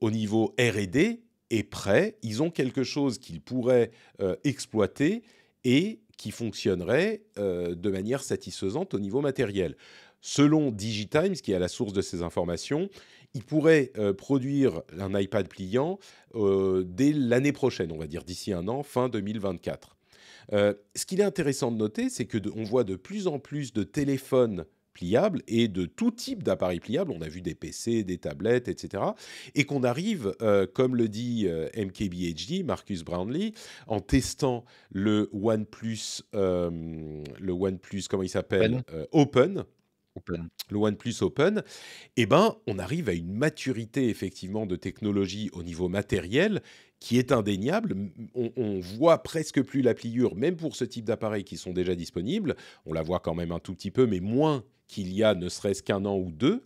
au niveau RD est prêt, ils ont quelque chose qu'ils pourraient euh, exploiter, et qui fonctionnerait euh, de manière satisfaisante au niveau matériel. Selon DigiTimes, qui est à la source de ces informations, il pourrait euh, produire un iPad pliant euh, dès l'année prochaine, on va dire d'ici un an, fin 2024. ce qu'il est intéressant de noter, c'est que on voit de plus en plus de téléphones et de tout type d'appareils pliables. On a vu des PC, des tablettes, etc. Et qu'on arrive, euh, comme le dit euh, MKBHD, Marcus Brownlee, en testant le OnePlus, euh, le comment il s'appelle Open. Open, eh ben, on arrive à une maturité effectivement de technologie au niveau matériel qui est indéniable. On, voit presque plus la pliure, même pour ce type d'appareils qui sont déjà disponibles. On la voit quand même un tout petit peu, mais moins qu'il y a ne serait-ce qu'un an ou deux.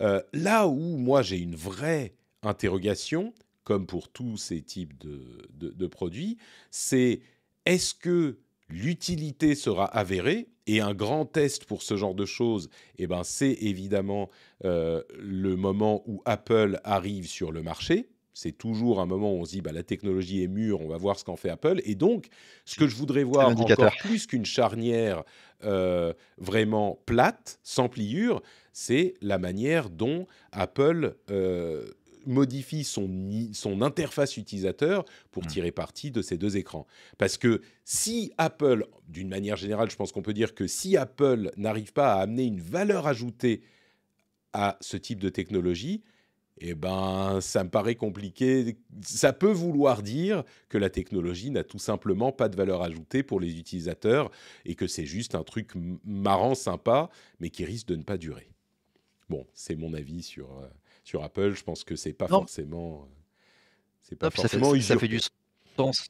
Euh, là où moi j'ai une vraie interrogation, comme pour tous ces types de, produits, c'est est-ce que l'utilité sera avérée et un grand test pour ce genre de choses, eh ben, c'est évidemment euh, le moment où Apple arrive sur le marché, c'est toujours un moment où on se dit bah, la technologie est mûre, on va voir ce qu'en fait Apple. Et donc, ce que je voudrais voir encore plus qu'une charnière euh, vraiment plate, sans pliure, c'est la manière dont Apple euh, modifie son, interface utilisateur pour mmh. tirer parti de ces deux écrans. Parce que si Apple, d'une manière générale, je pense qu'on peut dire que si Apple n'arrive pas à amener une valeur ajoutée à ce type de technologie, eh ben, ça me paraît compliqué. Ça peut vouloir dire que la technologie n'a tout simplement pas de valeur ajoutée pour les utilisateurs et que c'est juste un truc marrant, sympa, mais qui risque de ne pas durer. Bon, c'est mon avis sur, euh, sur Apple. Je pense que c'est pas forcément. Euh, c'est pas forcément. Ça fait, du sens.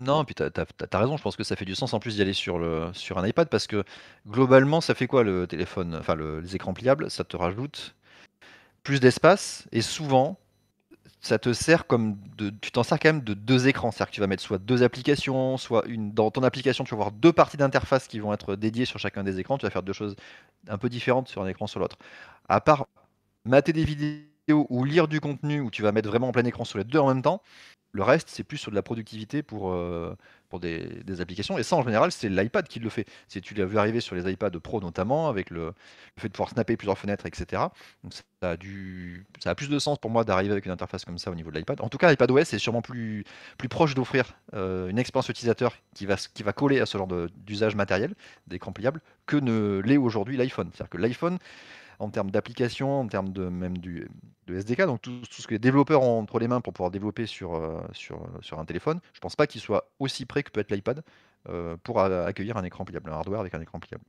Non, puis tu as, raison, je pense que ça fait du sens en plus d'y aller sur, le, sur un iPad parce que globalement, ça fait quoi le téléphone, enfin les écrans pliables Ça te rajoute plus d'espace, et souvent, ça te sert comme de, tu t'en sers quand même de deux écrans, c'est-à-dire que tu vas mettre soit deux applications, soit une dans ton application, tu vas avoir deux parties d'interface qui vont être dédiées sur chacun des écrans, tu vas faire deux choses un peu différentes sur un écran sur l'autre. À part mater des vidéos ou lire du contenu où tu vas mettre vraiment en plein écran sur les deux en même temps, le reste c'est plus sur de la productivité pour euh, des, applications. Et ça, en général, c'est l'iPad qui le fait. Si tu l'as vu arriver sur les iPads Pro notamment, avec le, fait de pouvoir snapper plusieurs fenêtres, etc. Donc ça a, du, ça a plus de sens pour moi d'arriver avec une interface comme ça au niveau de l'iPad. En tout cas, l'iPad OS est sûrement plus, plus proche d'offrir euh, une expérience utilisateur qui va, qui va coller à ce genre d'usage matériel, d'écran pliable, que ne l'est aujourd'hui l'iPhone. C'est-à-dire que l'iPhone en termes d'application, en termes de même du de SDK, donc tout, ce que les développeurs ont entre les mains pour pouvoir développer sur, euh, euh, sur, un téléphone, je ne pense pas qu'il soit aussi prêt que peut être l'iPad euh, pour accueillir un écran pliable, un hardware avec un écran pliable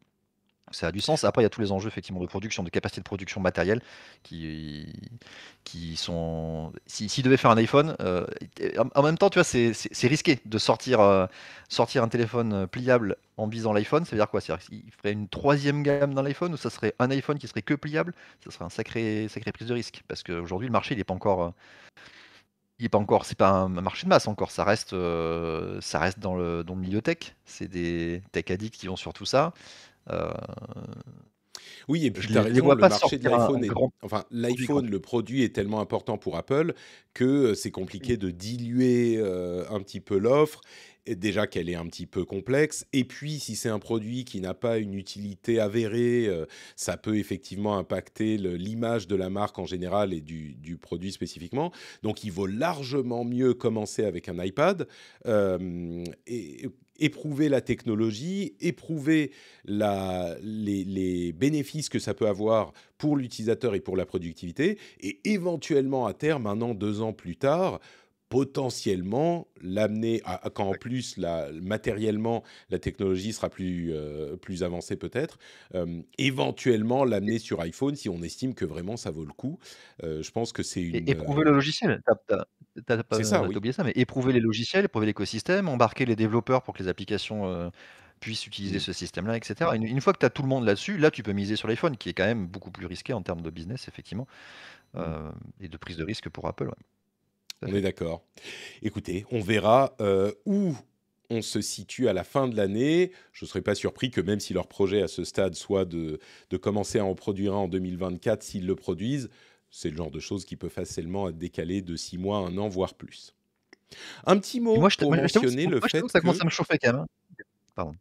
ça a du sens. Après, il y a tous les enjeux effectivement de production, de capacité de production matérielle qui, qui sont. S'ils si, devaient faire un iPhone, euh, en même temps, tu vois, c'est risqué de sortir, euh, sortir un téléphone pliable en visant l'iPhone. Ça veut dire quoi C'est-à-dire ferait une troisième gamme dans l'iPhone ou ça serait un iPhone qui serait que pliable Ça serait un sacré, sacré prise de risque parce qu'aujourd'hui, le marché, il n'est pas encore. Euh, il est pas encore, c'est pas un marché de masse encore, ça reste, ça reste dans le, dans le milieu tech. C'est des tech addicts qui vont sur tout ça. Euh, oui, et puis tu le marché de l'iPhone Enfin, l'iPhone, le produit est tellement important pour Apple que euh, c'est compliqué de diluer euh, un petit peu l'offre. Déjà qu'elle est un petit peu complexe. Et puis, si c'est un produit qui n'a pas une utilité avérée, ça peut effectivement impacter l'image de la marque en général et du, produit spécifiquement. Donc, il vaut largement mieux commencer avec un iPad. et éprouver la technologie, éprouver les, bénéfices que ça peut avoir pour l'utilisateur et pour la productivité, et éventuellement à terme, un an, deux ans plus tard, potentiellement l'amener quand en plus matériellement la technologie sera plus, euh, plus avancée peut-être, euh, éventuellement l'amener sur iPhone si on estime que vraiment ça vaut le coup. Euh, je pense que c'est une... éprouver le logiciel, T'as pas, ça, euh, ça, mais éprouver les logiciels, éprouver l'écosystème, embarquer les développeurs pour que les applications euh, puissent utiliser ce système-là, etc. Une, fois que tu as tout le monde là-dessus, là, tu peux miser sur l'iPhone, qui est quand même beaucoup plus risqué en termes de business, effectivement, mmh. euh, et de prise de risque pour Apple. On est d'accord. Écoutez, on verra où on se situe à la fin de l'année. Je ne serais pas surpris que même si leur projet à ce stade soit de, de commencer à en produire un en 2024, s'ils le produisent, c'est le genre de choses qui peut facilement être décalé de 6 mois, 1 an, voire plus. Un petit mot moi, je pour mentionner le fait que... Ça commence à me chauffer quand même. Hein. Pardon.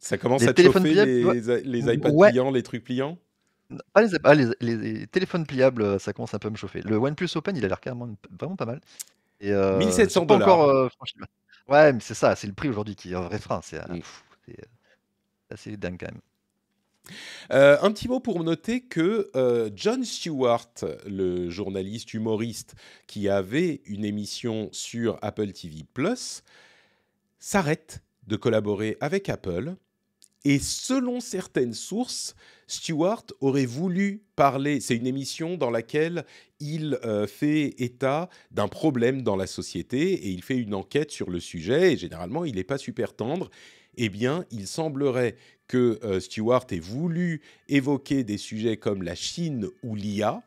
Ça commence à te chauffer les, les, iPads pliants, les trucs pliants ah, les, les, téléphones pliables, euh, ça commence un peu à me chauffer. Le OnePlus Open, il a l'air carrément vraiment pas mal. 1700 euh, dollars. Encore, euh, franchement. Ouais, mais c'est ça, c'est le prix aujourd'hui qui est un vrai frein. C'est assez dingue quand même. Euh, un petit mot pour noter que euh, John Stewart, le journaliste humoriste qui avait une émission sur Apple TV ⁇ s'arrête de collaborer avec Apple. Et selon certaines sources, Stewart aurait voulu parler, c'est une émission dans laquelle il euh, fait état d'un problème dans la société et il fait une enquête sur le sujet, et généralement il n'est pas super tendre, eh bien, il semblerait que euh, Stewart ait voulu évoquer des sujets comme la Chine ou l'IA,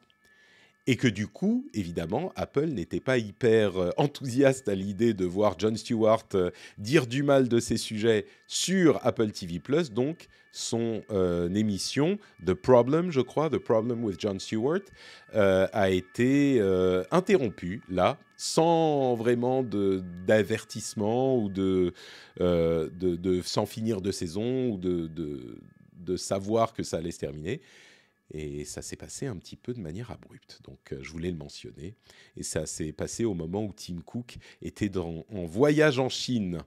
et que du coup, évidemment, Apple n'était pas hyper euh, enthousiaste à l'idée de voir John Stewart euh, dire du mal de ces sujets sur Apple TV ⁇ donc son émission The Problem, je crois, The Problem with John Stewart, a été interrompue là sans vraiment d'avertissement ou de, euh, sans finir de saison ou de, savoir que ça allait se terminer. Et ça s'est passé un petit peu de manière abrupte, donc euh, je voulais le mentionner. Et ça s'est passé au moment où Tim Cook était en voyage en Chine.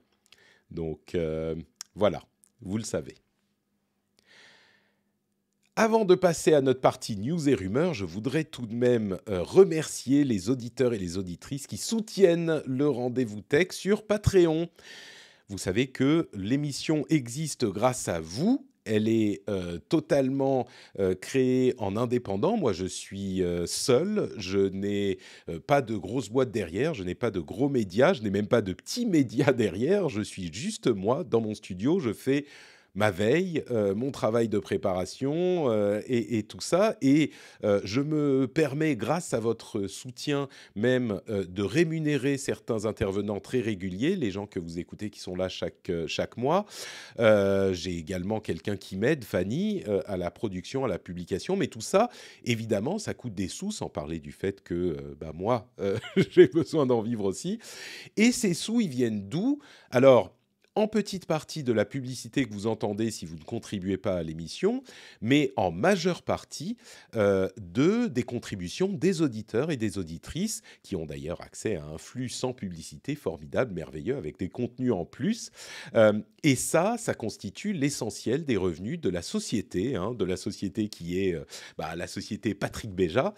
Donc euh, voilà, vous le savez. Avant de passer à notre partie news et rumeurs, je voudrais tout de même euh, remercier les auditeurs et les auditrices qui soutiennent le rendez-vous tech sur Patreon. Vous savez que l'émission existe grâce à vous, elle est euh, totalement euh, créée en indépendant. Moi, je suis seul. Je n'ai pas de grosse boîte derrière. Je n'ai pas de gros médias. Je n'ai même pas de petits médias derrière. Je suis juste moi dans mon studio. Je fais ma veille, euh, mon travail de préparation euh, et, tout ça. Et euh, je me permets, grâce à votre soutien même, de rémunérer certains intervenants très réguliers, les gens que vous écoutez qui sont là chaque, chaque mois. J'ai également quelqu'un qui m'aide, Fanny, à la production, à la publication. Mais tout ça, évidemment, ça coûte des sous, sans parler du fait que bah, moi, j'ai besoin d'en vivre aussi. Et ces sous, ils viennent d'où Alors, en petite partie de la publicité que vous entendez si vous ne contribuez pas à l'émission, mais en majeure partie euh, de, des contributions des auditeurs et des auditrices qui ont d'ailleurs accès à un flux sans publicité formidable, merveilleux, avec des contenus en plus. Euh, et ça, ça constitue l'essentiel des revenus de la société, hein, de la société qui est euh, bah, la société Patrick Béja.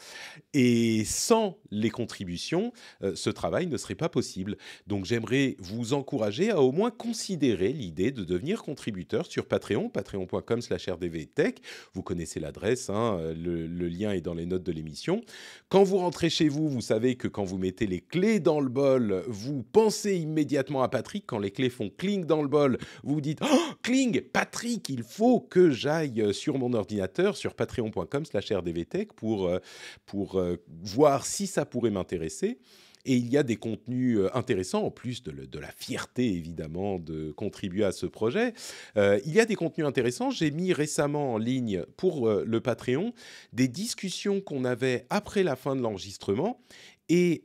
Et sans les contributions, ce travail ne serait pas possible. Donc j'aimerais vous encourager à au moins considérer l'idée de devenir contributeur sur Patreon, patreon.com slash rdvtech. Vous connaissez l'adresse, hein, le, lien est dans les notes de l'émission. Quand vous rentrez chez vous, vous savez que quand vous mettez les clés dans le bol, vous pensez immédiatement à Patrick. Quand les clés font cling dans le bol, vous dites oh, cling, Patrick, il faut que j'aille sur mon ordinateur, sur patreon.com slash rdvtech pour, euh, pour euh, voir si ça pourrait m'intéresser. Et il y a des contenus euh, intéressants, en plus de, la fierté évidemment de contribuer à ce projet. Euh, il y a des contenus intéressants. J'ai mis récemment en ligne pour euh, le Patreon des discussions qu'on avait après la fin de l'enregistrement. Et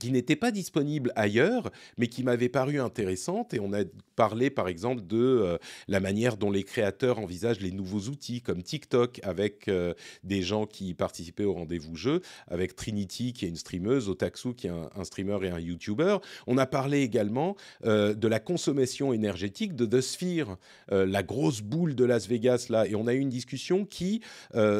qui n'était pas disponible ailleurs, mais qui m'avait paru intéressante. Et on a parlé, par exemple, de euh, la manière dont les créateurs envisagent les nouveaux outils, comme TikTok, avec euh, des gens qui participaient au rendez-vous jeu, avec Trinity, qui est une streameuse, Otaksu, qui est un, streamer et un YouTuber. On a parlé également euh, de la consommation énergétique de The Sphere, la grosse boule de Las Vegas, là. Et on a eu une discussion qui,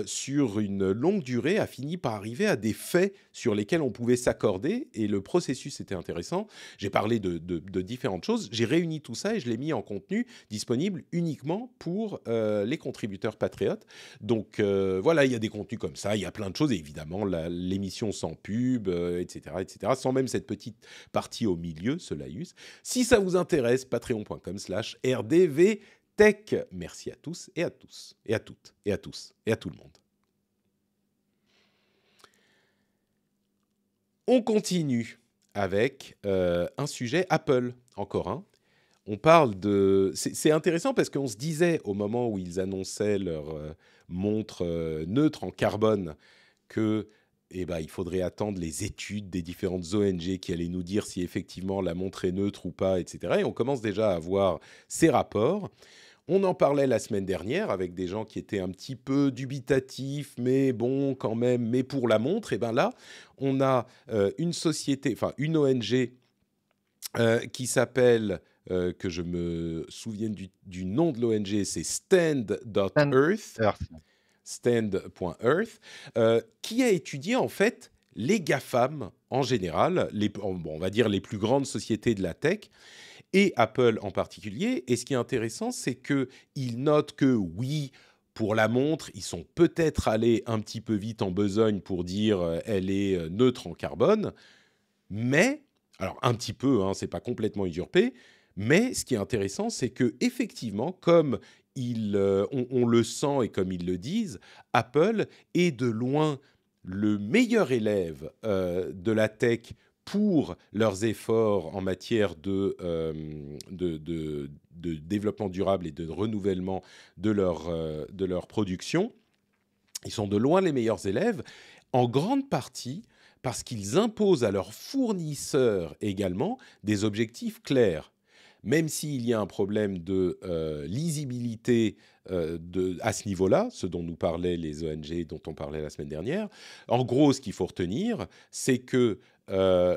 sur une longue durée, a fini par arriver à des faits sur lesquels on pouvait s'accorder et le processus était intéressant. J'ai parlé de, différentes choses. J'ai réuni tout ça et je l'ai mis en contenu disponible uniquement pour euh, les contributeurs patriotes. Donc euh, voilà, il y a des contenus comme ça, il y a plein de choses, évidemment, l'émission sans pub, etc., euh, etc., sans même cette petite partie au milieu, cela use. Si ça vous intéresse, patreon.com slash rdvtech. Merci à tous et à tous, et à toutes, et à tous, et à tout le monde. On continue avec euh, un sujet Apple, encore un. On parle de... C'est intéressant parce qu'on se disait au moment où ils annonçaient leur euh, montre euh, neutre en carbone que eh ben, il faudrait attendre les études des différentes ONG qui allaient nous dire si effectivement la montre est neutre ou pas, etc. Et on commence déjà à voir ces rapports. On en parlait la semaine dernière avec des gens qui étaient un petit peu dubitatifs, mais bon, quand même, mais pour la montre. Et ben là, on a euh, une société, enfin une ONG euh, qui s'appelle, euh, que je me souviens du, nom de l'ONG, c'est stand.earth. Stand.earth, qui a étudié en fait les GAFAM en général, les, on va dire les plus grandes sociétés de la tech et Apple en particulier. Et ce qui est intéressant, c'est que notent que oui, pour la montre, ils sont peut-être allés un petit peu vite en besogne pour dire euh, elle est euh, neutre en carbone, mais alors un petit peu, hein, c'est pas complètement usurpé. Mais ce qui est intéressant, c'est que effectivement, comme euh, on, le sent et comme ils le disent, Apple est de loin le meilleur élève de la tech pour leurs efforts en matière euh, de, de, développement durable et de renouvellement de leur, euh, de leur production. Ils sont de loin les meilleurs élèves, en grande partie parce qu'ils imposent à leurs fournisseurs également des objectifs clairs même s'il y a un problème de euh, lisibilité de, à ce niveau-là, ce dont nous parlaient les ONG, dont on parlait la semaine dernière, en gros, ce qu'il faut retenir, c'est que euh,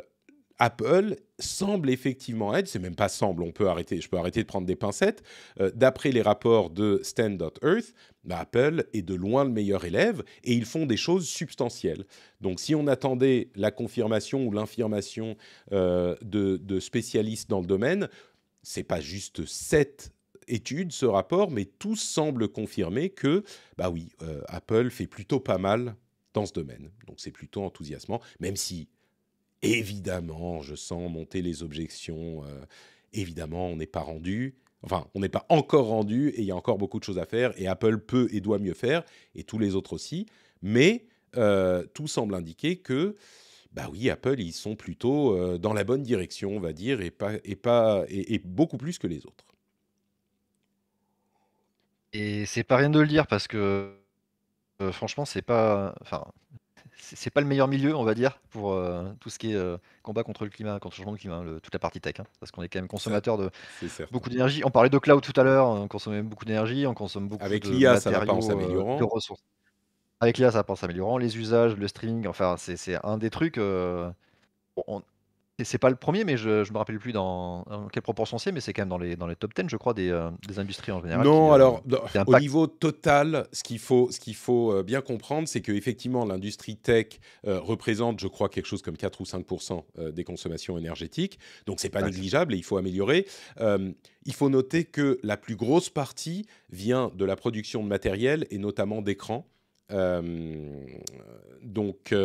Apple semble effectivement être, c'est même pas semble, on peut arrêter, je peux arrêter de prendre des pincettes, euh, d'après les rapports de Stand.earth, bah Apple est de loin le meilleur élève et ils font des choses substantielles. Donc si on attendait la confirmation ou l'information euh, de, spécialistes dans le domaine, c'est pas juste cette étude, ce rapport, mais tout semble confirmer que, bah oui, Apple fait plutôt pas mal dans ce domaine. Donc c'est plutôt enthousiasmant, même si Évidemment, je sens monter les objections. Euh, évidemment, on n'est pas rendu. Enfin, on n'est pas encore rendu et il y a encore beaucoup de choses à faire. Et Apple peut et doit mieux faire, et tous les autres aussi. Mais euh, tout semble indiquer que, bah oui, Apple, ils sont plutôt euh, dans la bonne direction, on va dire, et, pas, et, pas, et, beaucoup plus que les autres. Et c'est pas rien de le dire parce que franchement, c'est pas. Enfin, c'est pas le meilleur milieu, on va dire, pour euh, tout ce qui est euh, combat contre le climat, contre le changement de climat, toute la partie tech, hein, parce qu'on est quand même consommateur de beaucoup d'énergie. On parlait de cloud tout à l'heure, on consomme beaucoup d'énergie, on consomme beaucoup Avec l'IA, ça va pas euh, ressources. Avec l'IA, ça va pas en s'améliorant. Les usages, le streaming, enfin, c'est un des trucs. Et c'est pas le premier, mais je, je me rappelle plus dans, quelle proportion c'est, mais c'est quand même dans les, dans les top 10, je crois, des, euh, des industries en général. Non, euh, alors, au niveau total, ce qu'il faut, ce qu'il faut euh, bien comprendre, c'est qu'effectivement, l'industrie tech représente, je crois, quelque chose comme 4 ou 5 des consommations énergétiques. Donc, c'est pas négligeable et il faut améliorer. il faut noter que la plus grosse partie vient de la production de matériel et notamment d'écran. donc,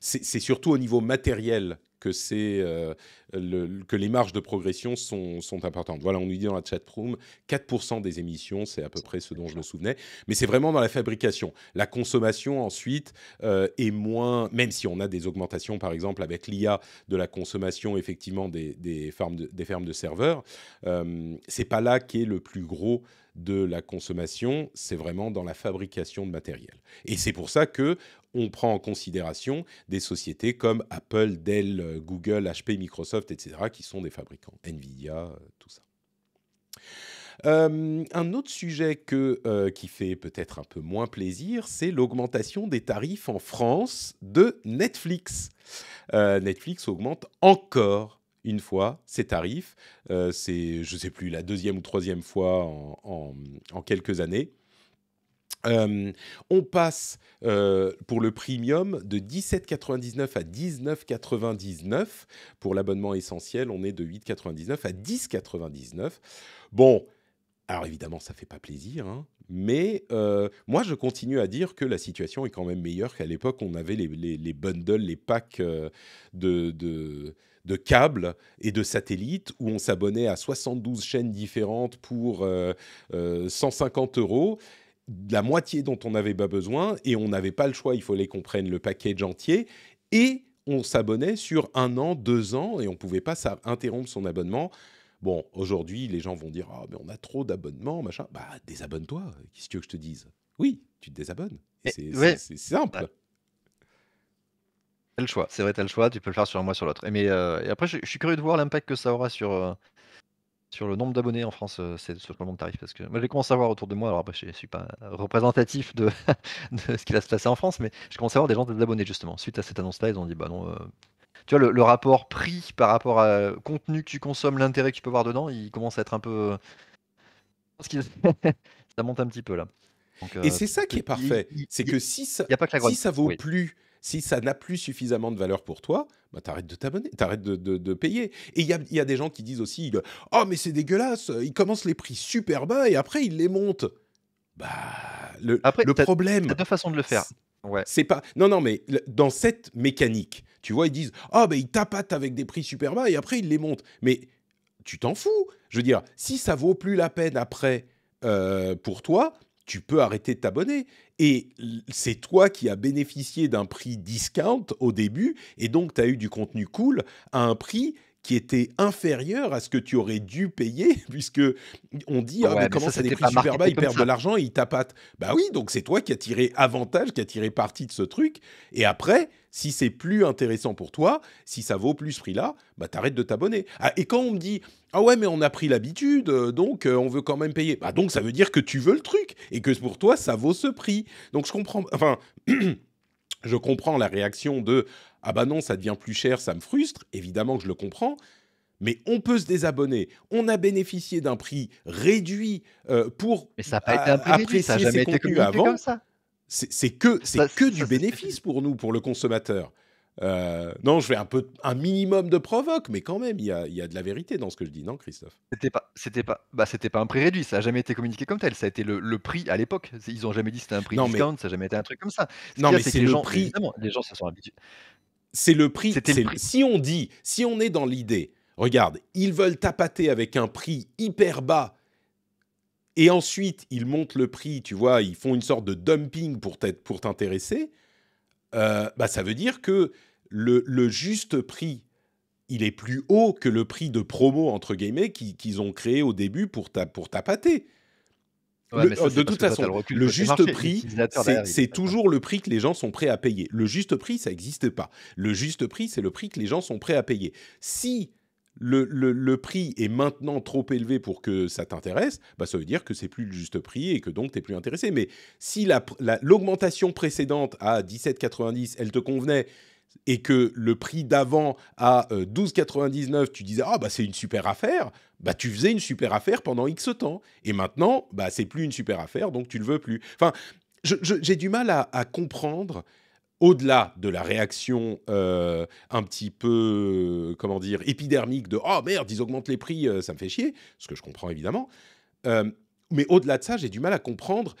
c'est surtout au niveau matériel que, euh, que les marges de progression sont, importantes. Voilà, on nous dit dans la chatroom, 4% des émissions, c'est à peu près ce dont je me souvenais, mais c'est vraiment dans la fabrication. La consommation, ensuite, euh, est moins, même si on a des augmentations, par exemple, avec l'IA de la consommation, effectivement, des, fermes, de, des fermes de serveurs, ce euh, c'est pas là qu'est le plus gros de la consommation, c'est vraiment dans la fabrication de matériel. Et c'est pour ça que on prend en considération des sociétés comme Apple, Dell, Google, HP, Microsoft, etc., qui sont des fabricants, Nvidia, euh, tout ça. Euh, un autre sujet que, euh, qui fait peut-être un peu moins plaisir, c'est l'augmentation des tarifs en France de Netflix. Netflix augmente encore une fois ces tarifs. Euh, c'est, je ne sais plus, la deuxième ou troisième fois en, quelques années. Euh, on passe euh, pour le premium de 17,99 à 19,99. Pour l'abonnement essentiel, on est de 8,99 à 10,99. Bon, alors évidemment, ça ne fait pas plaisir, hein, mais euh, moi je continue à dire que la situation est quand même meilleure qu'à l'époque où on avait les, bundles, les packs euh, de, de, câbles et de satellites où on s'abonnait à 72 chaînes différentes pour 150 euh, euros la moitié dont on n'avait pas besoin et on n'avait pas le choix, il fallait qu'on prenne le package entier et on s'abonnait sur un an, deux ans et on ne pouvait pas interrompre son abonnement Bon, aujourd'hui, les gens vont dire Ah, mais on a trop d'abonnements, machin. Bah, désabonne-toi. Qu'est-ce que je te dise Oui, tu te désabonnes. C'est simple. T'as le choix. C'est vrai, t'as le choix. Tu peux le faire sur un mois, sur l'autre. Et, mais, euh, après, je, suis curieux de voir l'impact que ça aura sur. Euh, sur le nombre d'abonnés en France, euh, sur c'est ce moment de tarifs. parce que moi j'ai commencé à voir autour de moi, alors après je suis pas représentatif de, ce qui va se passer en France, mais je commence à voir des gens désabonnés justement. Suite à cette annonce-là, ils ont dit bah non, tu vois, le, rapport prix par rapport à contenu que tu consommes, l'intérêt que tu peux avoir dedans, il commence à être un peu. Euh, ça monte un petit peu là. et euh, c'est ça qui est parfait. C'est que si ça, y a pas ça vaut plus, si ça n'a plus suffisamment de valeur pour toi, bah t'arrêtes de t'abonner, t'arrêtes de, de, de, payer. Et il y, y a, des gens qui disent aussi Oh, mais c'est dégueulasse, ils commencent les prix super bas et après ils les montent. Bah, le, après, le problème. Il y a deux façons de le faire. Ouais. C'est pas. Non, non, mais dans cette mécanique, tu vois, ils disent Ah, ben ils tapatent avec des prix super bas et après ils les montent. Mais tu t'en fous. Je veux dire, si ça vaut plus la peine après euh, pour toi, tu peux arrêter de t'abonner. Et c'est toi qui as bénéficié d'un prix discount au début, et donc tu as eu du contenu cool à un prix qui était inférieur à ce que tu aurais dû payer, puisque on dit ah, comment ça, des prix super bas, ils perdent de l'argent et ils tapatent. Bah oui, donc c'est toi qui as tiré avantage, qui as tiré parti de ce truc. Et après, si c'est plus intéressant pour toi, si ça vaut plus ce prix-là, bah t'arrêtes de t'abonner. Ah, et quand on me dit ah ouais mais on a pris l'habitude, euh, donc euh, on veut quand même payer. Bah donc ça veut dire que tu veux le truc et que pour toi ça vaut ce prix. Donc je comprends. Enfin. je comprends la réaction de ah bah non, ça devient plus cher, ça me frustre, évidemment que je le comprends, mais on peut se désabonner. On a bénéficié d'un prix réduit euh, pour mais ça a pas euh, été un prix réduit, ça jamais été communiqué avant. ça. C'est que, c'est que du bénéfice pour nous, pour le consommateur. Euh, non, je vais un peu un minimum de provoque, mais quand même, il y a, y a, de la vérité dans ce que je dis, non, Christophe C'était pas, c'était pas, bah, c'était pas un prix réduit. Ça n'a jamais été communiqué comme tel. Ça a été le, prix à l'époque. Ils ont jamais dit c'était un prix non, discount. Ça n'a jamais été un truc comme ça. non, mais c'est le gens, prix. Les gens se sont habitués. C'est le prix. Si on dit, si on est dans l'idée, regarde, ils veulent tapater avec un prix hyper bas et ensuite ils montent le prix, tu vois, ils font une sorte de dumping pour t'intéresser, euh, bah, ça veut dire que le, juste prix, il est plus haut que le prix de promo, entre guillemets, qu'ils ont créé au début pour, ta, pour tapater. Euh, de toute façon, le, juste prix, c'est toujours le prix que les gens sont prêts à payer. Le juste prix, ça n'existe pas. Le juste prix, c'est le prix que les gens sont prêts à payer. Si le, prix est maintenant trop élevé pour que ça t'intéresse, bah ça veut dire que c'est plus le juste prix et que donc tu n'es plus intéressé. Mais si l'augmentation précédente à 17,90, elle te convenait et que le prix d'avant à 12,99, euh, tu disais ah bah c'est une super affaire, bah, tu faisais une super affaire pendant X temps. Et maintenant, bah, c'est plus une super affaire, donc tu le veux plus. Enfin, j'ai du mal à, comprendre, au-delà de la réaction euh, un petit peu, euh, comment dire, épidermique de ⁇ Oh merde, ils augmentent les prix, euh, ça me fait chier ⁇ ce que je comprends évidemment. mais au-delà de ça, j'ai du mal à comprendre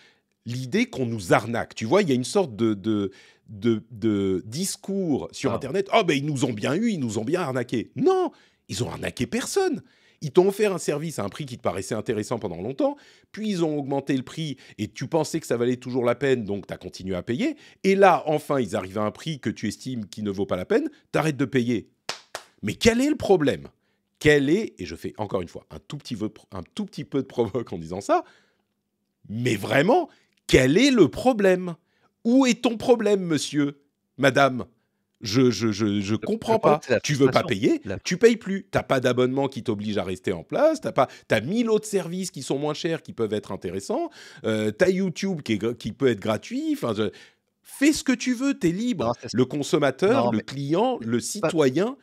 l'idée qu'on nous arnaque. Tu vois, il y a une sorte de, de, de, discours sur ah. Internet. Oh, ben ils nous ont bien eu, ils nous ont bien arnaqué. Non, ils ont arnaqué personne. Ils t'ont offert un service à un prix qui te paraissait intéressant pendant longtemps, puis ils ont augmenté le prix et tu pensais que ça valait toujours la peine, donc tu as continué à payer. Et là, enfin, ils arrivent à un prix que tu estimes qui ne vaut pas la peine, arrêtes de payer. Mais quel est le problème Quel est, et je fais encore une fois un tout petit un tout petit peu de provoque en disant ça, mais vraiment, quel est le problème Où est ton problème, monsieur Madame je je, comprends pas. Tu veux pas payer, tu payes plus. Tu T'as pas d'abonnement qui t'oblige à rester en place. T'as pas, t'as mille autres services qui sont moins chers, qui peuvent être intéressants. Euh, tu as YouTube qui, peut être gratuit. fais ce que tu veux, tu es libre. le consommateur, le client, le citoyen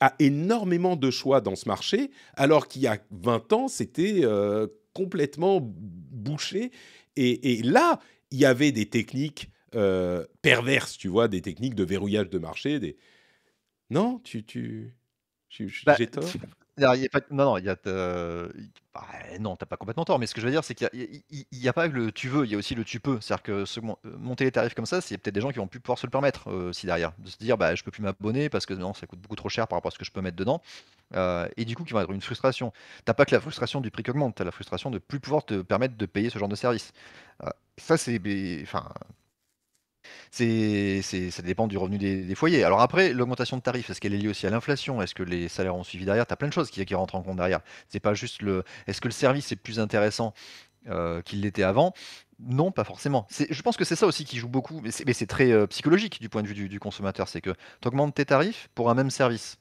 a énormément de choix dans ce marché, alors qu'il y a 20 ans, c'était euh, complètement bouché. Et, et là, il y avait des techniques euh, perverses, tu vois, des techniques de verrouillage de marché. Des... Non, tu, tu, bah, j'ai tort. Non, non, bah, non, t'as pas complètement tort. Mais ce que je veux dire, c'est qu'il n'y a, a, pas le tu veux, il y a aussi le tu peux. C'est-à-dire que euh, monter les tarifs comme ça, c'est peut-être des gens qui vont plus pouvoir se le permettre euh, aussi si derrière, de se dire, bah, je peux plus m'abonner parce que non, ça coûte beaucoup trop cher par rapport à ce que je peux mettre dedans. et du coup, qui va être une frustration. T'as pas que la frustration du prix qui augmente, t'as la frustration de plus pouvoir te permettre de payer ce genre de service. ça, c'est, enfin, c'est, ça dépend du revenu des, foyers. Alors après, l'augmentation de tarifs, est-ce qu'elle est liée aussi à l'inflation Est-ce que les salaires ont suivi derrière Tu as plein de choses qui, rentrent en compte derrière. C'est pas juste le. Est-ce que le service est plus intéressant euh, qu'il l'était avant non, pas forcément. C'est, je pense que c'est ça aussi qui joue beaucoup, mais c'est, très euh, psychologique du point de vue du, consommateur, c'est que tu augmentes tes tarifs pour un même service.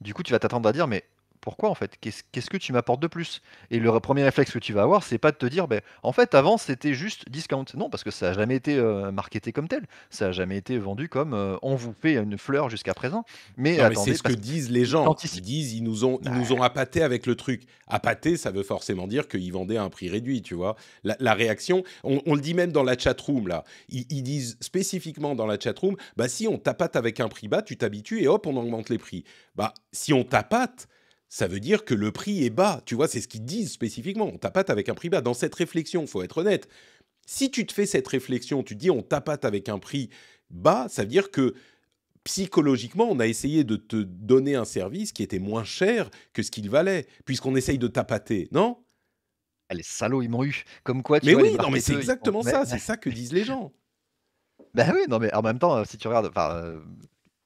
Du coup, tu vas t'attendre à dire, mais pourquoi en fait Qu'est-ce que tu m'apportes de plus Et le premier réflexe que tu vas avoir, c'est pas de te dire, ben, en fait, avant c'était juste discount. Non, parce que ça n'a jamais été euh, marketé comme tel. Ça n'a jamais été vendu comme euh, on vous fait une fleur jusqu'à présent. Mais, c'est ce que disent les gens. Ils disent, ils nous ont, nous ont appâté avec le truc. Appâté, ça veut forcément dire qu'ils vendaient à un prix réduit, tu vois. La, réaction, on, le dit même dans la chat room là. Ils, disent spécifiquement dans la chat room, bah si on tapate avec un prix bas, tu t'habitues et hop, on augmente les prix. Bah si on tapate ça veut dire que le prix est bas. Tu vois, c'est ce qu'ils disent spécifiquement. On tapate avec un prix bas. Dans cette réflexion, il faut être honnête. Si tu te fais cette réflexion, tu te dis on tapate avec un prix bas, ça veut dire que psychologiquement, on a essayé de te donner un service qui était moins cher que ce qu'il valait, puisqu'on essaye de tapater, non Allez, Les salauds, ils m'ont eu. Comme quoi, tu Mais oui, non, mais c'est exactement ça. C'est ça que disent les gens. Ben oui, non, mais en même temps, euh, si tu regardes, enfin, euh,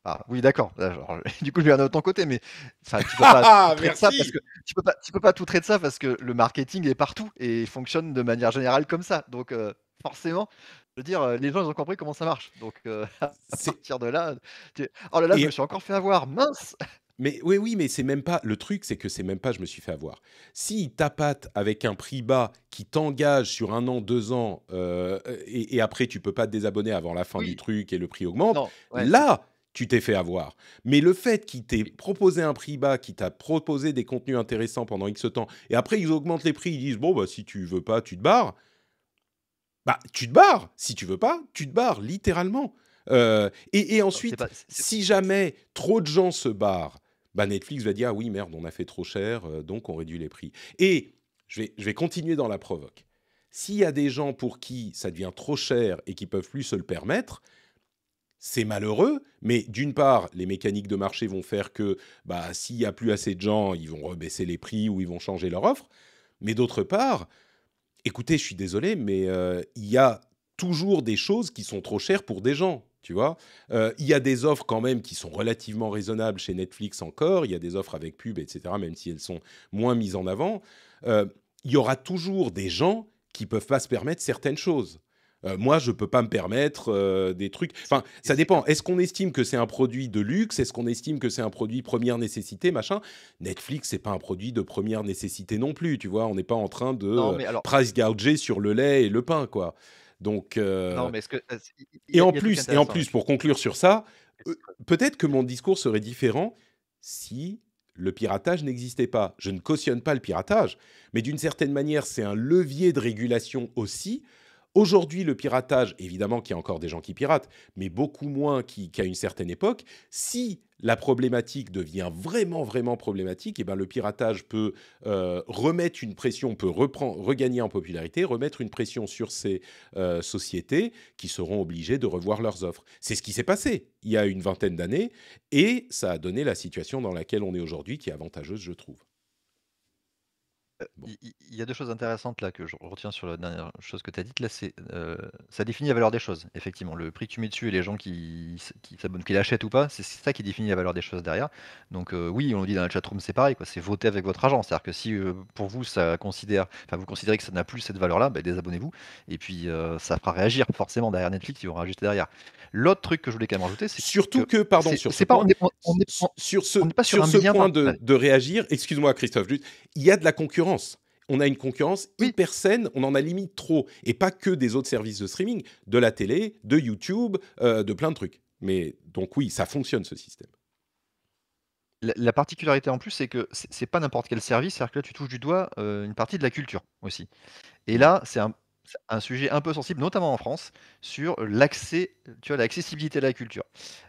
ah, oui, d'accord. Du coup, je vais de ton côté, mais ah, tu peux pas peux pas, tout traiter de ça parce que le marketing est partout et fonctionne de manière générale comme ça. Donc euh, forcément, je veux dire, euh, les gens ils ont compris comment ça marche. Donc euh, à partir de là, oh là là, je me suis encore fait avoir, mince. Mais oui, oui, mais c'est même pas le truc, c'est que c'est même pas je me suis fait avoir. si tapate avec un prix bas qui t'engage sur un an, deux ans, et, après tu peux pas te désabonner avant la fin du truc et le prix augmente, là tu t'es fait avoir. Mais le fait qu'ils t'aient proposé un prix bas, qu'ils t'a proposé des contenus intéressants pendant X temps, et après ils augmentent les prix, ils disent bon bah si tu veux pas, tu te barres. Bah tu te barres. Si tu veux pas, tu te barres littéralement. Euh, et, ensuite, si jamais trop de gens se barrent, bah Netflix va dire ah oui merde on a fait trop cher, euh, donc on réduit les prix. Et je vais, je vais continuer dans la provoque. S'il y a des gens pour qui ça devient trop cher et qui peuvent plus se le permettre, c'est malheureux, mais d'une part, les mécaniques de marché vont faire que bah, s'il n'y a plus assez de gens, ils vont rebaisser les prix ou ils vont changer leur offre. Mais d'autre part, écoutez, je suis désolé, mais euh, il y a toujours des choses qui sont trop chères pour des gens. Tu vois, euh, il y a des offres quand même qui sont relativement raisonnables chez Netflix encore. Il y a des offres avec pub, etc. Même si elles sont moins mises en avant, euh, il y aura toujours des gens qui ne peuvent pas se permettre certaines choses. Euh, moi, je peux pas me permettre euh, des trucs. Enfin, ça dépend. Est-ce qu'on estime que c'est un produit de luxe Est-ce qu'on estime que c'est un produit première nécessité, machin Netflix, n'est pas un produit de première nécessité non plus. Tu vois, on n'est pas en train de euh, price gouger sur le lait et le pain, quoi. Donc. et en plus, et en plus, pour conclure sur ça, peut-être que mon discours serait différent si le piratage n'existait pas. Je ne cautionne pas le piratage, mais d'une certaine manière, c'est un levier de régulation aussi Aujourd'hui, le piratage, évidemment qu'il y a encore des gens qui piratent, mais beaucoup moins qu'à une certaine époque. Si la problématique devient vraiment, vraiment problématique, et eh ben le piratage peut euh, remettre une pression, peut regagner en popularité, remettre une pression sur ces euh, sociétés qui seront obligées de revoir leurs offres. C'est ce qui s'est passé il y a une vingtaine d'années, et ça a donné la situation dans laquelle on est aujourd'hui, qui est avantageuse, je trouve. Il y a deux choses intéressantes là que je retiens sur la dernière chose que tu as dite. Là, c'est euh, ça définit la valeur des choses, effectivement. Le prix que tu mets dessus et les gens qui, s'abonnent, qui l'achètent ou pas, c'est ça qui définit la valeur des choses derrière. Donc euh, oui, on le dit dans la chatroom, c'est pareil, quoi. C'est voter avec votre argent. C'est-à-dire que si euh, pour vous ça considère, enfin vous considérez que ça n'a plus cette valeur-là, ben, désabonnez-vous. Et puis ça fera réagir forcément derrière Netflix, ils vont réagir derrière. L'autre truc que je voulais quand même rajouter, c'est Surtout que pardon, sur ce on pas sur point de, réagir, excuse-moi Christophe, il y a de la concurrence. On a une concurrence hyper saine, on en a limite trop. Et pas que des autres services de streaming, de la télé, de YouTube, euh, de plein de trucs. Mais donc oui, ça fonctionne ce système. La, particularité en plus, c'est que c'est pas n'importe quel service, c'est-à-dire que là, tu touches du doigt euh, une partie de la culture aussi. Et là, c'est un, un sujet un peu sensible, notamment en France, sur l'accès, tu vois, l'accessibilité à la culture.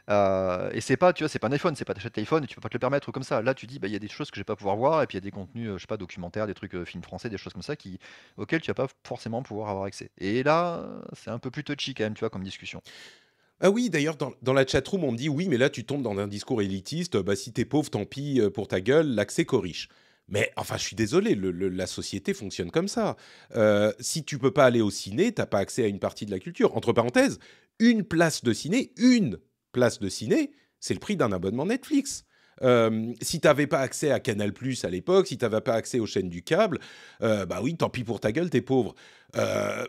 Euh, et c'est pas, tu vois, c'est pas un iPhone, c'est pas t'achètes l'iPhone et tu peux pas te le permettre comme ça. Là, tu dis, bah, il y a des choses que je vais pas pouvoir voir, et puis il y a des contenus, euh, je sais pas, documentaires, des trucs euh, films français, des choses comme ça, qui, auxquels tu vas pas forcément pouvoir avoir accès. Et là, c'est un peu plus touchy quand même, tu vois, comme discussion. Ah oui, d'ailleurs, dans, dans, la chatroom, on me dit oui, mais là, tu tombes dans un discours élitiste. Bah, si t'es pauvre, tant pis pour ta gueule, l'accès qu'aux riches. Mais enfin, je suis désolé, la société fonctionne comme ça. Euh, si tu peux pas aller au ciné, tu t'as pas accès à une partie de la culture. Entre parenthèses, une place de ciné, une place de ciné, c'est le prix d'un abonnement Netflix. Euh, si si n'avais pas accès à Canal Plus à l'époque, si t'avais pas accès aux chaînes du câble, euh, bah oui, tant pis pour ta gueule, t'es pauvre.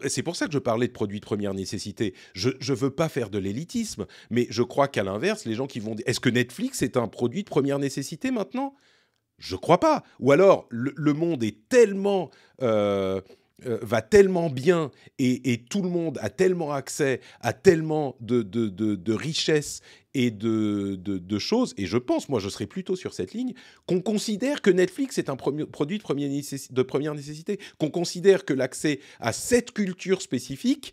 c'est pour ça que je parlais de produits de première nécessité. Je ne veux pas faire de l'élitisme, mais je crois qu'à l'inverse, les gens qui vont est-ce que Netflix est un produit de première nécessité maintenant je crois pas. Ou alors, le, monde est euh, euh, va tellement bien et, tout le monde a tellement accès à tellement de, richesses et de, choses, et je pense, moi je serais plutôt sur cette ligne, qu'on considère que Netflix est un produit de, première nécessité, qu'on considère que l'accès à cette culture spécifique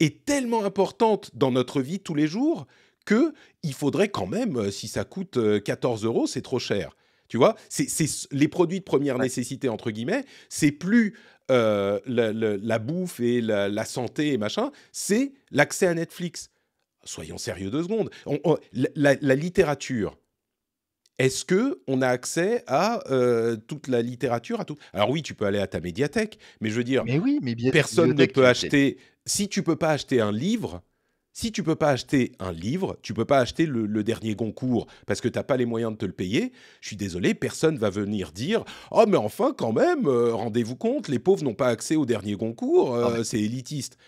est tellement importante dans notre vie tous les jours qu'il faudrait quand même, euh, si ça coûte 14 euros, c'est trop cher. Tu vois, c'est les produits de première nécessité, entre guillemets, c'est plus euh, la, bouffe et la, santé et machin, c'est l'accès à Netflix. Soyons sérieux deux secondes. On, la, littérature, est-ce que on a accès à euh, toute la littérature à tout Alors oui, tu peux aller à ta médiathèque, mais je veux dire, mais oui, personne ne peut acheter. Si tu peux pas acheter un livre, si tu peux pas acheter un livre, tu peux pas acheter le, dernier Goncourt parce que tu t'as pas les moyens de te le payer. Je suis désolé, personne va venir dire oh mais enfin quand même, euh, rendez-vous compte, les pauvres n'ont pas accès au dernier Goncourt, ah, euh, c'est élitiste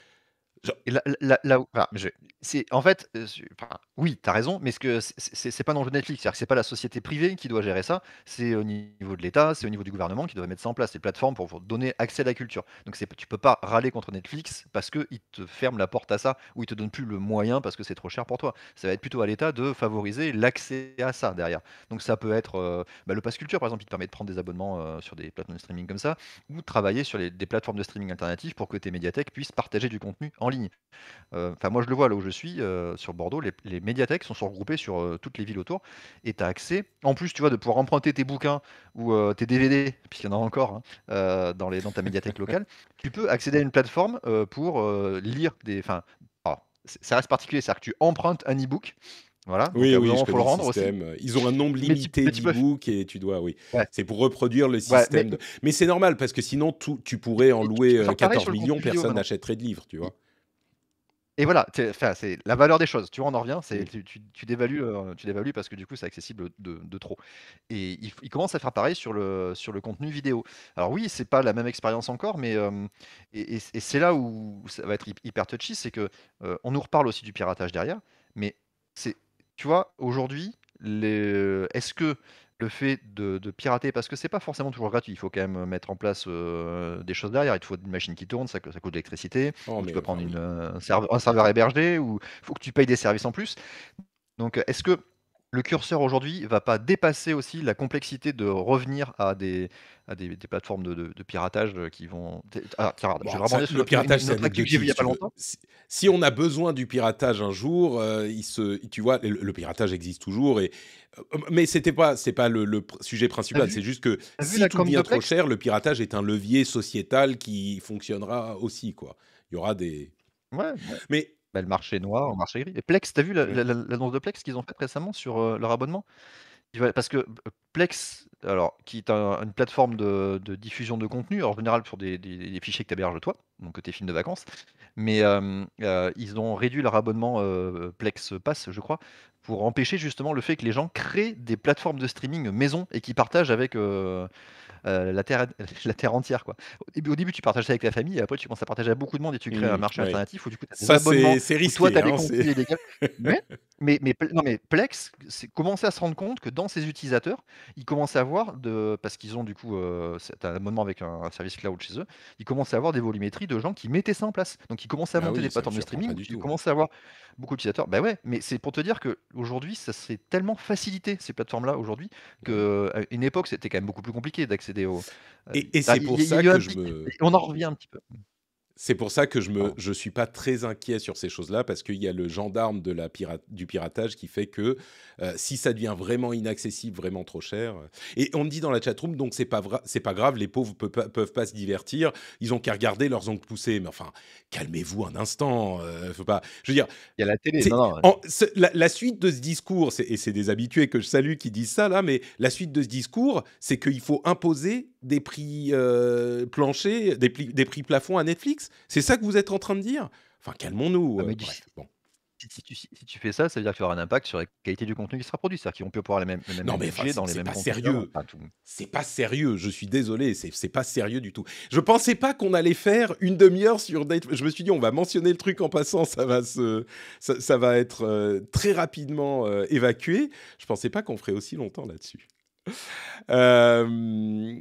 en fait, euh, oui oui, as raison, mais ce que c'est pas dans le Netflix, cest pas la société privée qui doit gérer ça, c'est au niveau de l'État, c'est au niveau du gouvernement qui doit mettre ça en place, des plateformes pour, vous donner accès à la culture. Donc tu peux pas râler contre Netflix parce que te ferment la porte à ça ou ils te donnent plus le moyen parce que c'est trop cher pour toi. Ça va être plutôt à l'État de favoriser l'accès à ça derrière. Donc ça peut être euh, bah, le pass culture par exemple, qui te permet de prendre des abonnements euh, sur des plateformes de streaming comme ça, ou travailler sur des plateformes de streaming alternatives pour que tes médiathèques puissent partager du contenu en ligne. Euh, enfin, moi, je le vois là où je suis, euh, sur Bordeaux, les, médiathèques sont regroupées sur euh, toutes les villes autour, et tu as accès, en plus, tu vois, de pouvoir emprunter tes bouquins ou tes DVD, puisqu'il y en a encore hein, dans, les, dans ta médiathèque locale, tu peux accéder à une plateforme pour lire des. Enfin, ah, ça reste particulier, c'est-à-dire que tu empruntes un e-book. Voilà. Oui, oui, le rendre Ils ont un nombre limité d'e-books et tu dois, oui. C'est pour reproduire le système. mais, c'est normal parce que sinon, tu pourrais en louer 14 millions, personne n'achèterait de livres, tu vois. Et voilà, c'est la valeur des choses. Tu vois, on en revient, tu, dévalues, euh, tu dévalues parce que du coup, c'est accessible de, trop. Et il, commence à faire pareil sur le, sur le contenu vidéo. Alors oui, c'est pas la même expérience encore, mais euh, et, c'est là où ça va être hyper touchy, c'est que euh, on nous reparle aussi du piratage derrière, mais c'est, tu vois, aujourd'hui, est-ce que le fait de, pirater, parce que c'est pas forcément toujours gratuit, il faut quand même euh, mettre en place euh, des choses derrière. Il te faut une machine qui tourne, ça, ça coûte de l'électricité, oh, tu peux prendre une, un, euh, serveur, un serveur hébergé, ou il faut que tu payes des services en plus. Donc est-ce que le curseur aujourd'hui va pas dépasser aussi la complexité de revenir à des, des, plateformes de, piratage euh, qui vont. Ah, le piratage, c'est si, il y a longtemps. Si, on a besoin du piratage un jour, euh, il se, tu vois, le, piratage existe toujours. Et, euh, mais c'était pas, c'est pas le, sujet principal. C'est juste que si tout devient trop cher, le piratage est un levier sociétal qui fonctionnera aussi, quoi. Il y aura des. ouais. Mais bah, le marché noir, le marché gris. Et Plex, t'as vu l'annonce de Plex qu'ils ont faite récemment sur leur abonnement? Parce que Plex, alors, qui est une plateforme de, diffusion de contenu, en général sur des, fichiers que tu héberges toi, donc tes films de vacances, mais ils ont réduit leur abonnement Plex Pass, je crois, pour empêcher justement le fait que les gens créent des plateformes de streaming maison et qui partagent avec, euh, la, terre, la terre entière. Quoi. Au, début, tu partages ça avec la famille, et après, tu commences à partager à beaucoup de monde et tu crées un mmh, marché alternatif où du coup, tu as des ça, abonnements. C'est risqué. toi, tu as Mais mais, mais, non, mais Plex à se rendre compte que dans ses utilisateurs, ils commençaient à avoir, de, parce qu'ils ont du coup euh, cet abonnement avec un, service cloud chez eux, ils commencent à avoir des volumétries de gens qui mettaient ça en place. Donc ils commençaient à ah monter des plateformes de streaming, ils commencent hein. commençaient à avoir beaucoup d'utilisateurs. Ben ouais, mais c'est pour te dire qu'aujourd'hui, ça s'est tellement facilité, ces plateformes-là, aujourd'hui, qu'à une époque, c'était quand même beaucoup plus compliqué d'accéder au. Et, bah, c'est pour ça que On en revient un petit peu. C'est pour ça que je ne ah. suis pas très inquiet sur ces choses-là, parce qu'il y a le gendarme du piratage qui fait que euh, si ça devient vraiment inaccessible, vraiment trop cher. Et on me dit dans la chatroom, donc c'est pas, pas grave, les pauvres ne peuvent, pas se divertir, ils ont qu'à regarder leurs ongles pousser. Mais enfin, calmez-vous un instant. Euh, pas... Je veux dire. Il y a la télé, non, la, suite de ce discours, et c'est des habitués que je salue qui disent ça, là, mais la suite de ce discours, c'est qu'il faut imposer des prix euh, planchers, des, prix plafonds à Netflix. C'est ça que vous êtes en train de dire Enfin, calmons-nous. Ah, euh, bon. si, tu, fais ça, ça veut dire qu'il y aura un impact sur la qualité du contenu qui sera produit. C'est-à-dire qu'ils vont plus avoir les mêmes, les mêmes non, mais dans pas sérieux. c'est pas sérieux. Je suis désolé, c'est pas sérieux du tout. Je pensais pas qu'on allait faire une demi-heure sur Netflix. Je me suis dit, on va mentionner le truc en passant, ça va, se, ça, va être euh, très rapidement évacué. Je pensais pas qu'on ferait aussi longtemps là-dessus. Euh,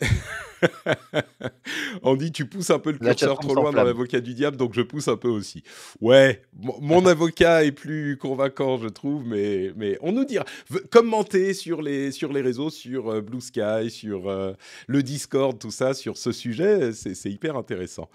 On dit tu pousses un peu le curseur trop loin dans l'avocat du diable, donc je pousse un peu aussi. Ouais, mon avocat est plus convaincant, je trouve, mais, mais on nous dira. commenter sur les, sur les réseaux, sur euh, Blue Sky, sur euh, le Discord, tout ça, sur ce sujet, c'est hyper intéressant.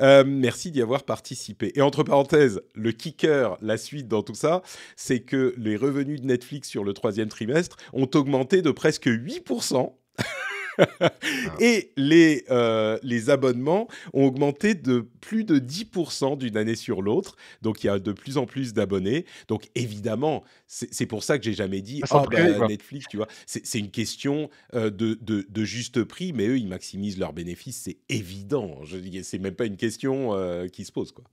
Euh, merci d'y avoir participé. Et entre parenthèses, le kicker, la suite dans tout ça, c'est que les revenus de Netflix sur le troisième trimestre ont augmenté de presque 8%. et les, euh, les abonnements ont augmenté de plus de 10% d'une année sur l'autre. Donc il y a de plus en plus d'abonnés. Donc évidemment, c'est pour ça que j'ai jamais dit ah Netflix, tu vois. C'est une question euh, de, juste prix, mais eux, ils maximisent leurs bénéfices, c'est évident. Ce n'est même pas une question euh, qui se pose, quoi.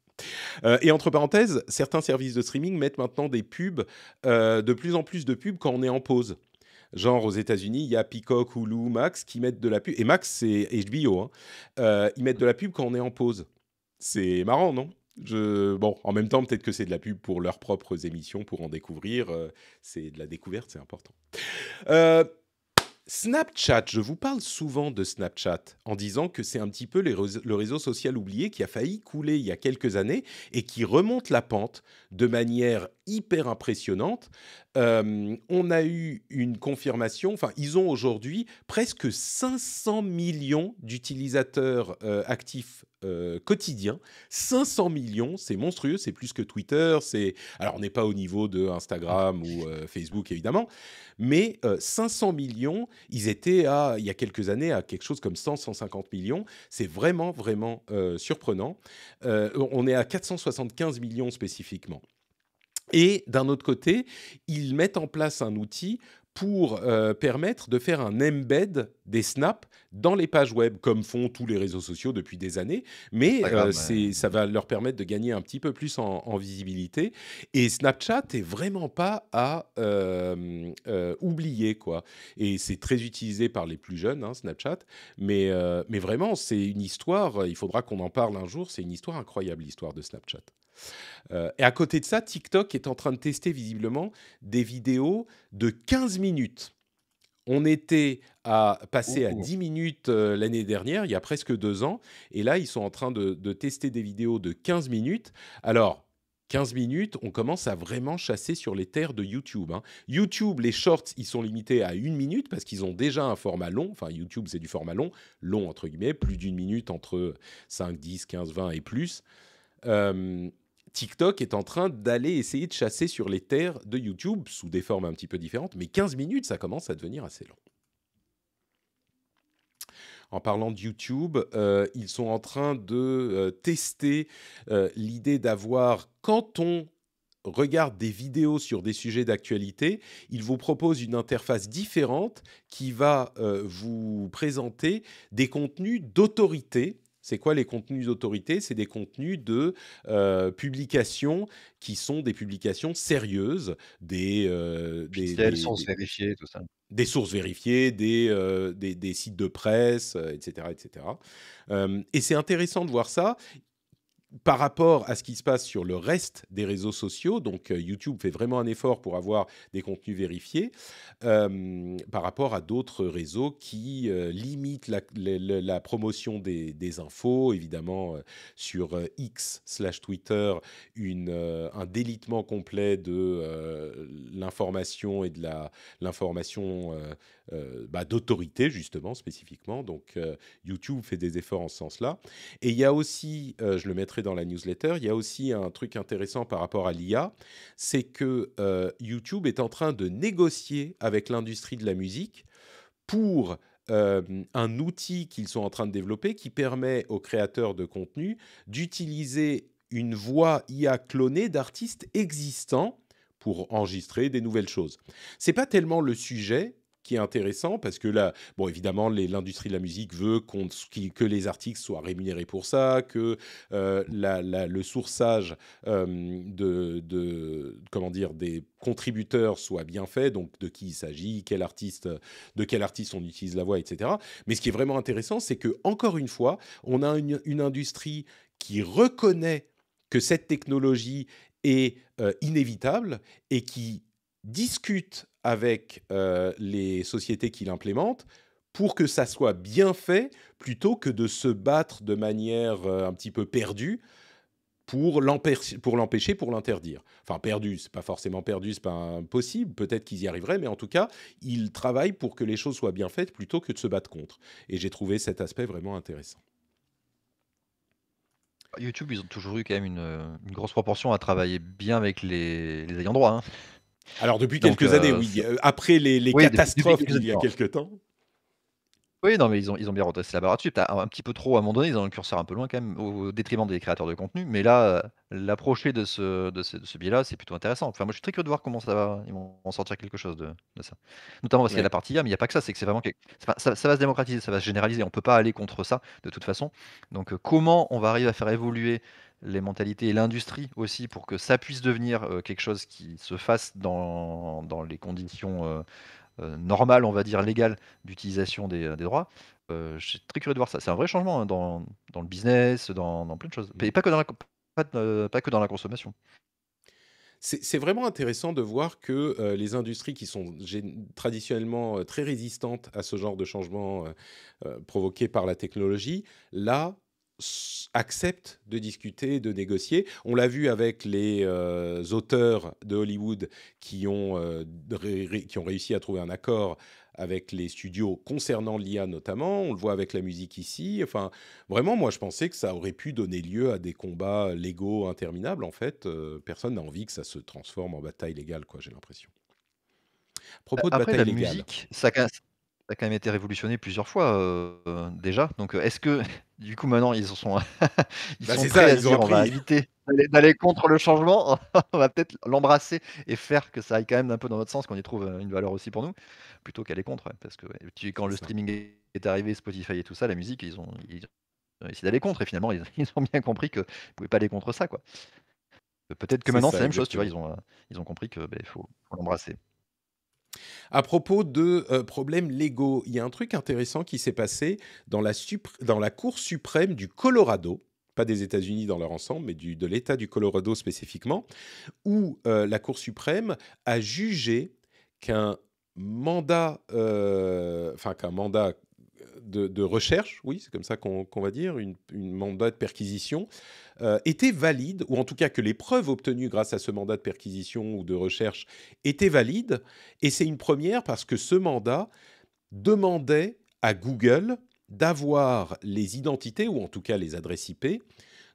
et entre parenthèses, certains services de streaming mettent maintenant des pubs, de plus en plus de pubs quand on est en pause. Genre aux États-Unis, il y a Peacock, Hulu, Max qui mettent de la pub. Et Max, c'est HBO. Hein. Euh, ils mettent de la pub quand on est en pause. C'est marrant, non je... Bon, en même temps, peut-être que c'est de la pub pour leurs propres émissions, pour en découvrir. Euh, c'est de la découverte, c'est important. Euh, Snapchat, je vous parle souvent de Snapchat en disant que c'est un petit peu le réseau social oublié qui a failli couler il y a quelques années et qui remonte la pente de manière hyper impressionnante. Euh, on a eu une confirmation, enfin ils ont aujourd'hui presque 500 millions d'utilisateurs euh, actifs euh, quotidien. 500 millions, c'est monstrueux, c'est plus que Twitter, c'est... Alors on n'est pas au niveau de Instagram ou euh, Facebook évidemment, mais 500 euh, millions, ils étaient à, il y a quelques années à quelque chose comme 100, 150 millions. C'est vraiment, vraiment surprenant. on est à 475 millions spécifiquement. Et d'un autre côté, ils mettent en place un outil pour permettre de faire un embed des snaps dans les pages web, comme font tous les réseaux sociaux depuis des années, mais euh, ça va leur permettre de gagner un petit peu plus en, visibilité. Et Snapchat est vraiment pas à euh, euh, oublier, quoi. Et c'est très utilisé par les plus jeunes, hein, Snapchat, mais, mais vraiment, c'est une histoire, il faudra qu'on en parle un jour, c'est une histoire incroyable, l'histoire de Snapchat. et à côté de ça, TikTok est en train de tester visiblement des vidéos de 15 minutes on était à passer à 10 minutes l'année dernière, il y a presque deux ans, et là, ils sont en train de, tester des vidéos de 15 minutes. Alors, 15 minutes, on commence à vraiment chasser sur les terres de YouTube. Hein. YouTube, les shorts, ils sont limités à une minute parce qu'ils ont déjà un format long. Enfin, YouTube, c'est du format long, long entre guillemets, plus d'une minute entre 5, 10, 15, 20 et plus. Euh, TikTok est en train d'aller essayer de chasser sur les terres de YouTube sous des formes un petit peu différentes, mais 15 minutes, ça commence à devenir assez long. En parlant de YouTube, euh, ils sont en train de euh, tester euh, l'idée d'avoir, quand on regarde des vidéos sur des sujets d'actualité, ils vous proposent une interface différente qui va vous présenter des contenus d'autorité c'est quoi les contenus d'autorité C'est des contenus de euh, publications qui sont des publications sérieuses, des, euh, des, sources vérifiées, Des euh, des, des, sites de presse, etc., etc. et c'est intéressant de voir ça par rapport à ce qui se passe sur le reste des réseaux sociaux, donc euh, YouTube fait vraiment un effort pour avoir des contenus vérifiés, euh, par rapport à d'autres réseaux qui euh, limitent la, promotion des, infos, évidemment sur X slash Twitter, un délitement complet de l'information et de l'information euh, bah, d'autorité, justement, spécifiquement. Donc, euh, YouTube fait des efforts en ce sens-là. Et il y a aussi, euh, je le mettrai dans la newsletter, il y a aussi un truc intéressant par rapport à l'IA, c'est que YouTube est en train de négocier avec l'industrie de la musique pour un outil qu'ils sont en train de développer qui permet aux créateurs de contenu d'utiliser une voix IA clonée d'artistes existants pour enregistrer des nouvelles choses. C'est pas tellement le sujet qui est intéressant parce que là, bon, évidemment, l'industrie de la musique veut que les articles soient rémunérés pour ça, que euh, la, le sourçage de, comment dire, des contributeurs soit bien fait, donc de qui il s'agit, quel artiste, de quel artiste on utilise la voix, etc. Mais ce qui est vraiment intéressant, c'est que encore une fois, on a une, industrie qui reconnaît que cette technologie est euh, inévitable et qui discute avec euh, les sociétés qui l'implémentent pour que ça soit bien fait plutôt que de se battre de manière euh, un petit peu perdue pour l'empêcher, pour l'interdire. Enfin, perdu, c'est pas forcément perdu, c'est pas impossible, peut-être qu'ils y arriveraient, mais en tout cas, ils travaillent pour que les choses soient bien faites plutôt que de se battre contre. Et j'ai trouvé cet aspect vraiment intéressant. YouTube, ils ont toujours eu quand même une, grosse proportion à travailler bien avec les, ayants droit. Hein. Alors depuis quelques années, euh, oui. Euh, après les, catastrophes il y a quelques temps. Oui, non, mais ils ont, ils ont bien redressé la barre dessus. Un, petit peu trop, à un moment donné, ils ont le curseur un peu loin quand même, au détriment des créateurs de contenu. Mais là, euh, l'approcher de ce, de ce, biais-là, c'est plutôt intéressant. Enfin, moi, je suis très curieux de voir comment ça va. Ils vont sortir quelque chose de, ça. Notamment parce qu'il y a la partie IA, mais il n'y a pas que ça. C'est que c'est vraiment. Que, ça, ça, va se démocratiser, ça va se généraliser. On ne peut pas aller contre ça, de toute façon. Donc, comment on va arriver à faire évoluer les mentalités et l'industrie aussi pour que ça puisse devenir euh, quelque chose qui se fasse dans, dans les conditions euh, euh, normales, on va dire légales, d'utilisation des, droits. je suis très curieux de voir ça. C'est un vrai changement hein, dans, dans, le business, dans, dans, plein de choses. mais pas que dans la, pas, que dans la consommation. C'est vraiment intéressant de voir que les industries qui sont traditionnellement très résistantes à ce genre de changement provoqués provoqué par la technologie, là, acceptent de discuter, de négocier. On l'a vu avec les euh, auteurs de Hollywood qui ont, euh, qui ont réussi à trouver un accord avec les studios concernant l'IA notamment. On le voit avec la musique ici. Enfin, vraiment, moi, je pensais que ça aurait pu donner lieu à des combats légaux interminables. En fait, euh, personne n'a envie que ça se transforme en bataille légale, quoi. J'ai l'impression. À propos de bataille légale. ça casse a quand même été révolutionné plusieurs fois euh, déjà. Donc euh, est-ce que du coup maintenant ils sont, bah, prêts à ont on va éviter d'aller contre le changement, on va peut-être l'embrasser et faire que ça aille quand même un peu dans notre sens, qu'on y trouve euh, une valeur aussi pour nous, plutôt qu'aller contre. Parce que quand le streaming est arrivé, Spotify et tout ça, la musique, ils ont, essayé d'aller contre et finalement ils, ont bien compris que ne pouvaient pas aller contre ça. quoi. Peut-être que maintenant c'est la même chose, tu vois, ils ont, ils ont compris que bah, faut l'embrasser. À propos de euh, problèmes légaux, il y a un truc intéressant qui s'est passé dans la, dans la, Cour suprême du Colorado, pas des États-Unis dans leur ensemble, mais de l'État du Colorado spécifiquement, où euh, la Cour suprême a jugé qu'un mandat, euh, enfin qu'un mandat de, recherche, oui, c'est comme ça qu'on va dire, une, mandat de perquisition, euh, était valide, ou en tout cas que les preuves obtenues grâce à ce mandat de perquisition ou de recherche étaient valides. Et c'est une première parce que ce mandat demandait à Google d'avoir les identités, ou en tout cas les adresses IP,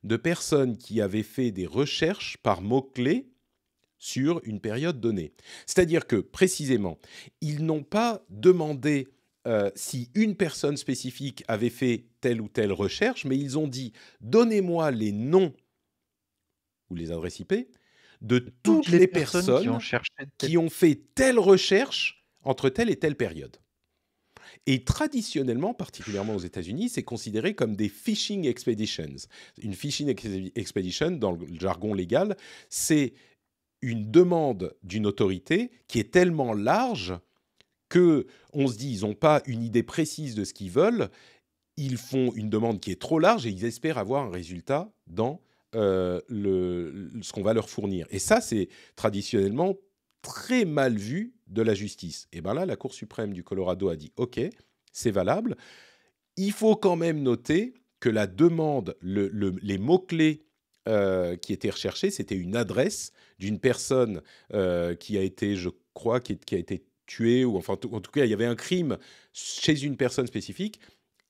de personnes qui avaient fait des recherches par mots-clés sur une période donnée. C'est-à-dire que, précisément, ils n'ont pas demandé euh, si une personne spécifique avait fait telle ou telle recherche, mais ils ont dit donnez-moi les noms ou les adresses IP de toutes, les, personnes, qui, ont fait telle recherche entre telle et telle période. Et traditionnellement, particulièrement aux États-Unis, c'est considéré comme des phishing expeditions. Une phishing expedition, dans le jargon légal, c'est une demande d'une autorité qui est tellement large que on se dit ils n'ont pas une idée précise de ce qu'ils veulent, ils font une demande qui est trop large et ils espèrent avoir un résultat dans euh, ce qu'on va leur fournir. Et ça, c'est traditionnellement très mal vu de la justice. Et bien là, la Cour suprême du Colorado a dit OK, c'est valable. Il faut quand même noter que la demande, les mots-clés euh, qui étaient recherchés, c'était une adresse d'une personne euh, qui a été, je crois, qui a été tué, ou enfin, en tout cas, il y avait un crime chez une personne spécifique.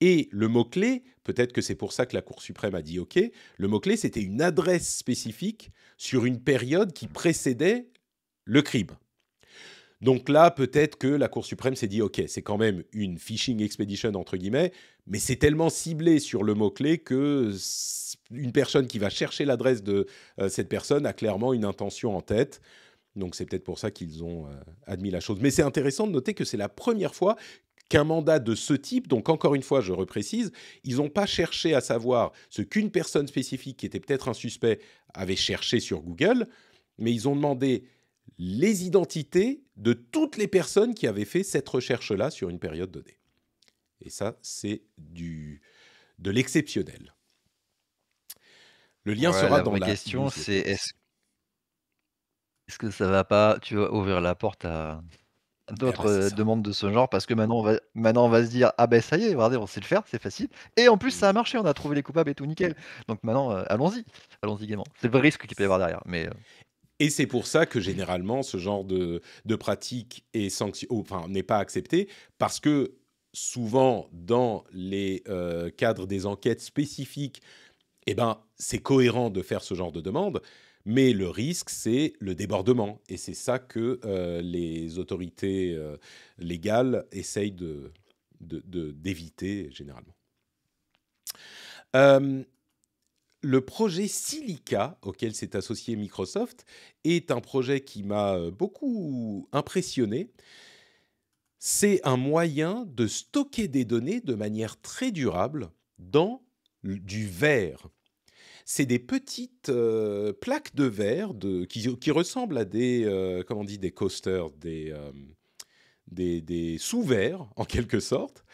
Et le mot-clé, peut-être que c'est pour ça que la Cour suprême a dit OK, le mot-clé, c'était une adresse spécifique sur une période qui précédait le crime. Donc là, peut-être que la Cour suprême s'est dit OK, c'est quand même une phishing expedition, entre guillemets, mais c'est tellement ciblé sur le mot-clé que une personne qui va chercher l'adresse de euh, cette personne a clairement une intention en tête. Donc c'est peut-être pour ça qu'ils ont euh, admis la chose. Mais c'est intéressant de noter que c'est la première fois qu'un mandat de ce type, donc encore une fois, je reprécise, ils n'ont pas cherché à savoir ce qu'une personne spécifique, qui était peut-être un suspect, avait cherché sur Google, mais ils ont demandé les identités de toutes les personnes qui avaient fait cette recherche-là sur une période donnée. Et ça, c'est du de l'exceptionnel. Le lien sera dans la question. C'est est-ce est-ce que ça va pas, tu vas ouvrir la porte à eh ben, d'autres, euh, demandes de ce genre? Parce que maintenant on va maintenant on va se dire: «Ah ben ça y est, on sait le faire, c'est facile et en plus mmh. ça a marché, on a trouvé les coupables et tout nickel». Donc maintenant, euh, allons-y, allons-y également C'est le vrai risque qu'il peut y avoir derrière, mais euh Et c'est pour ça que généralement ce genre de pratique est enfin n'est pas accepté parce que souvent dans les, cadres des enquêtes spécifiques et eh ben, c'est cohérent de faire ce genre de demande mais le risque, c'est le débordement. Et c'est ça que euh, les autorités euh, légales essayent de, d'éviter généralement. Euh, le projet Silica, auquel s'est associé Microsoft, est un projet qui m'a beaucoup impressionné. C'est un moyen de stocker des données de manière très durable dans du verre c'est des petites euh, plaques de verre qui, ressemblent à des, euh, comment on dit, des coasters, des, euh, des, sous-verres en quelque sorte,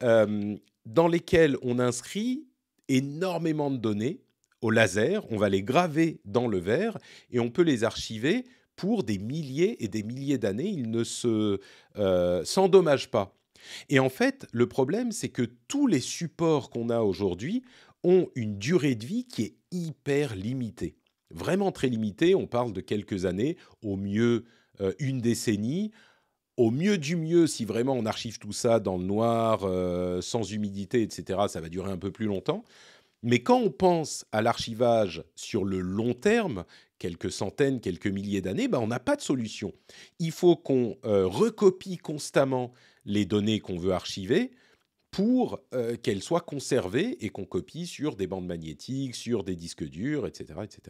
dans lesquels on inscrit énormément de données au laser, on va les graver dans le verre et on peut les archiver pour des milliers et des milliers d'années, ils ne se s'endommagent pas. Et en fait, le problème, c'est que tous les supports qu'on a aujourd'hui ont une durée de vie qui est hyper limité. Vraiment très limité, on parle de quelques années, au mieux euh, une décennie, au mieux du mieux, si vraiment on archive tout ça dans le noir, euh, sans humidité, etc., ça va durer un peu plus longtemps. Mais quand on pense à l'archivage sur le long terme, quelques centaines, quelques milliers d'années, ben on n'a pas de solution. Il faut qu'on euh, recopie constamment les données qu'on veut archiver, pour euh, qu'elle soit conservée et qu'on copie sur des bandes magnétiques, sur des disques durs, etc. etc.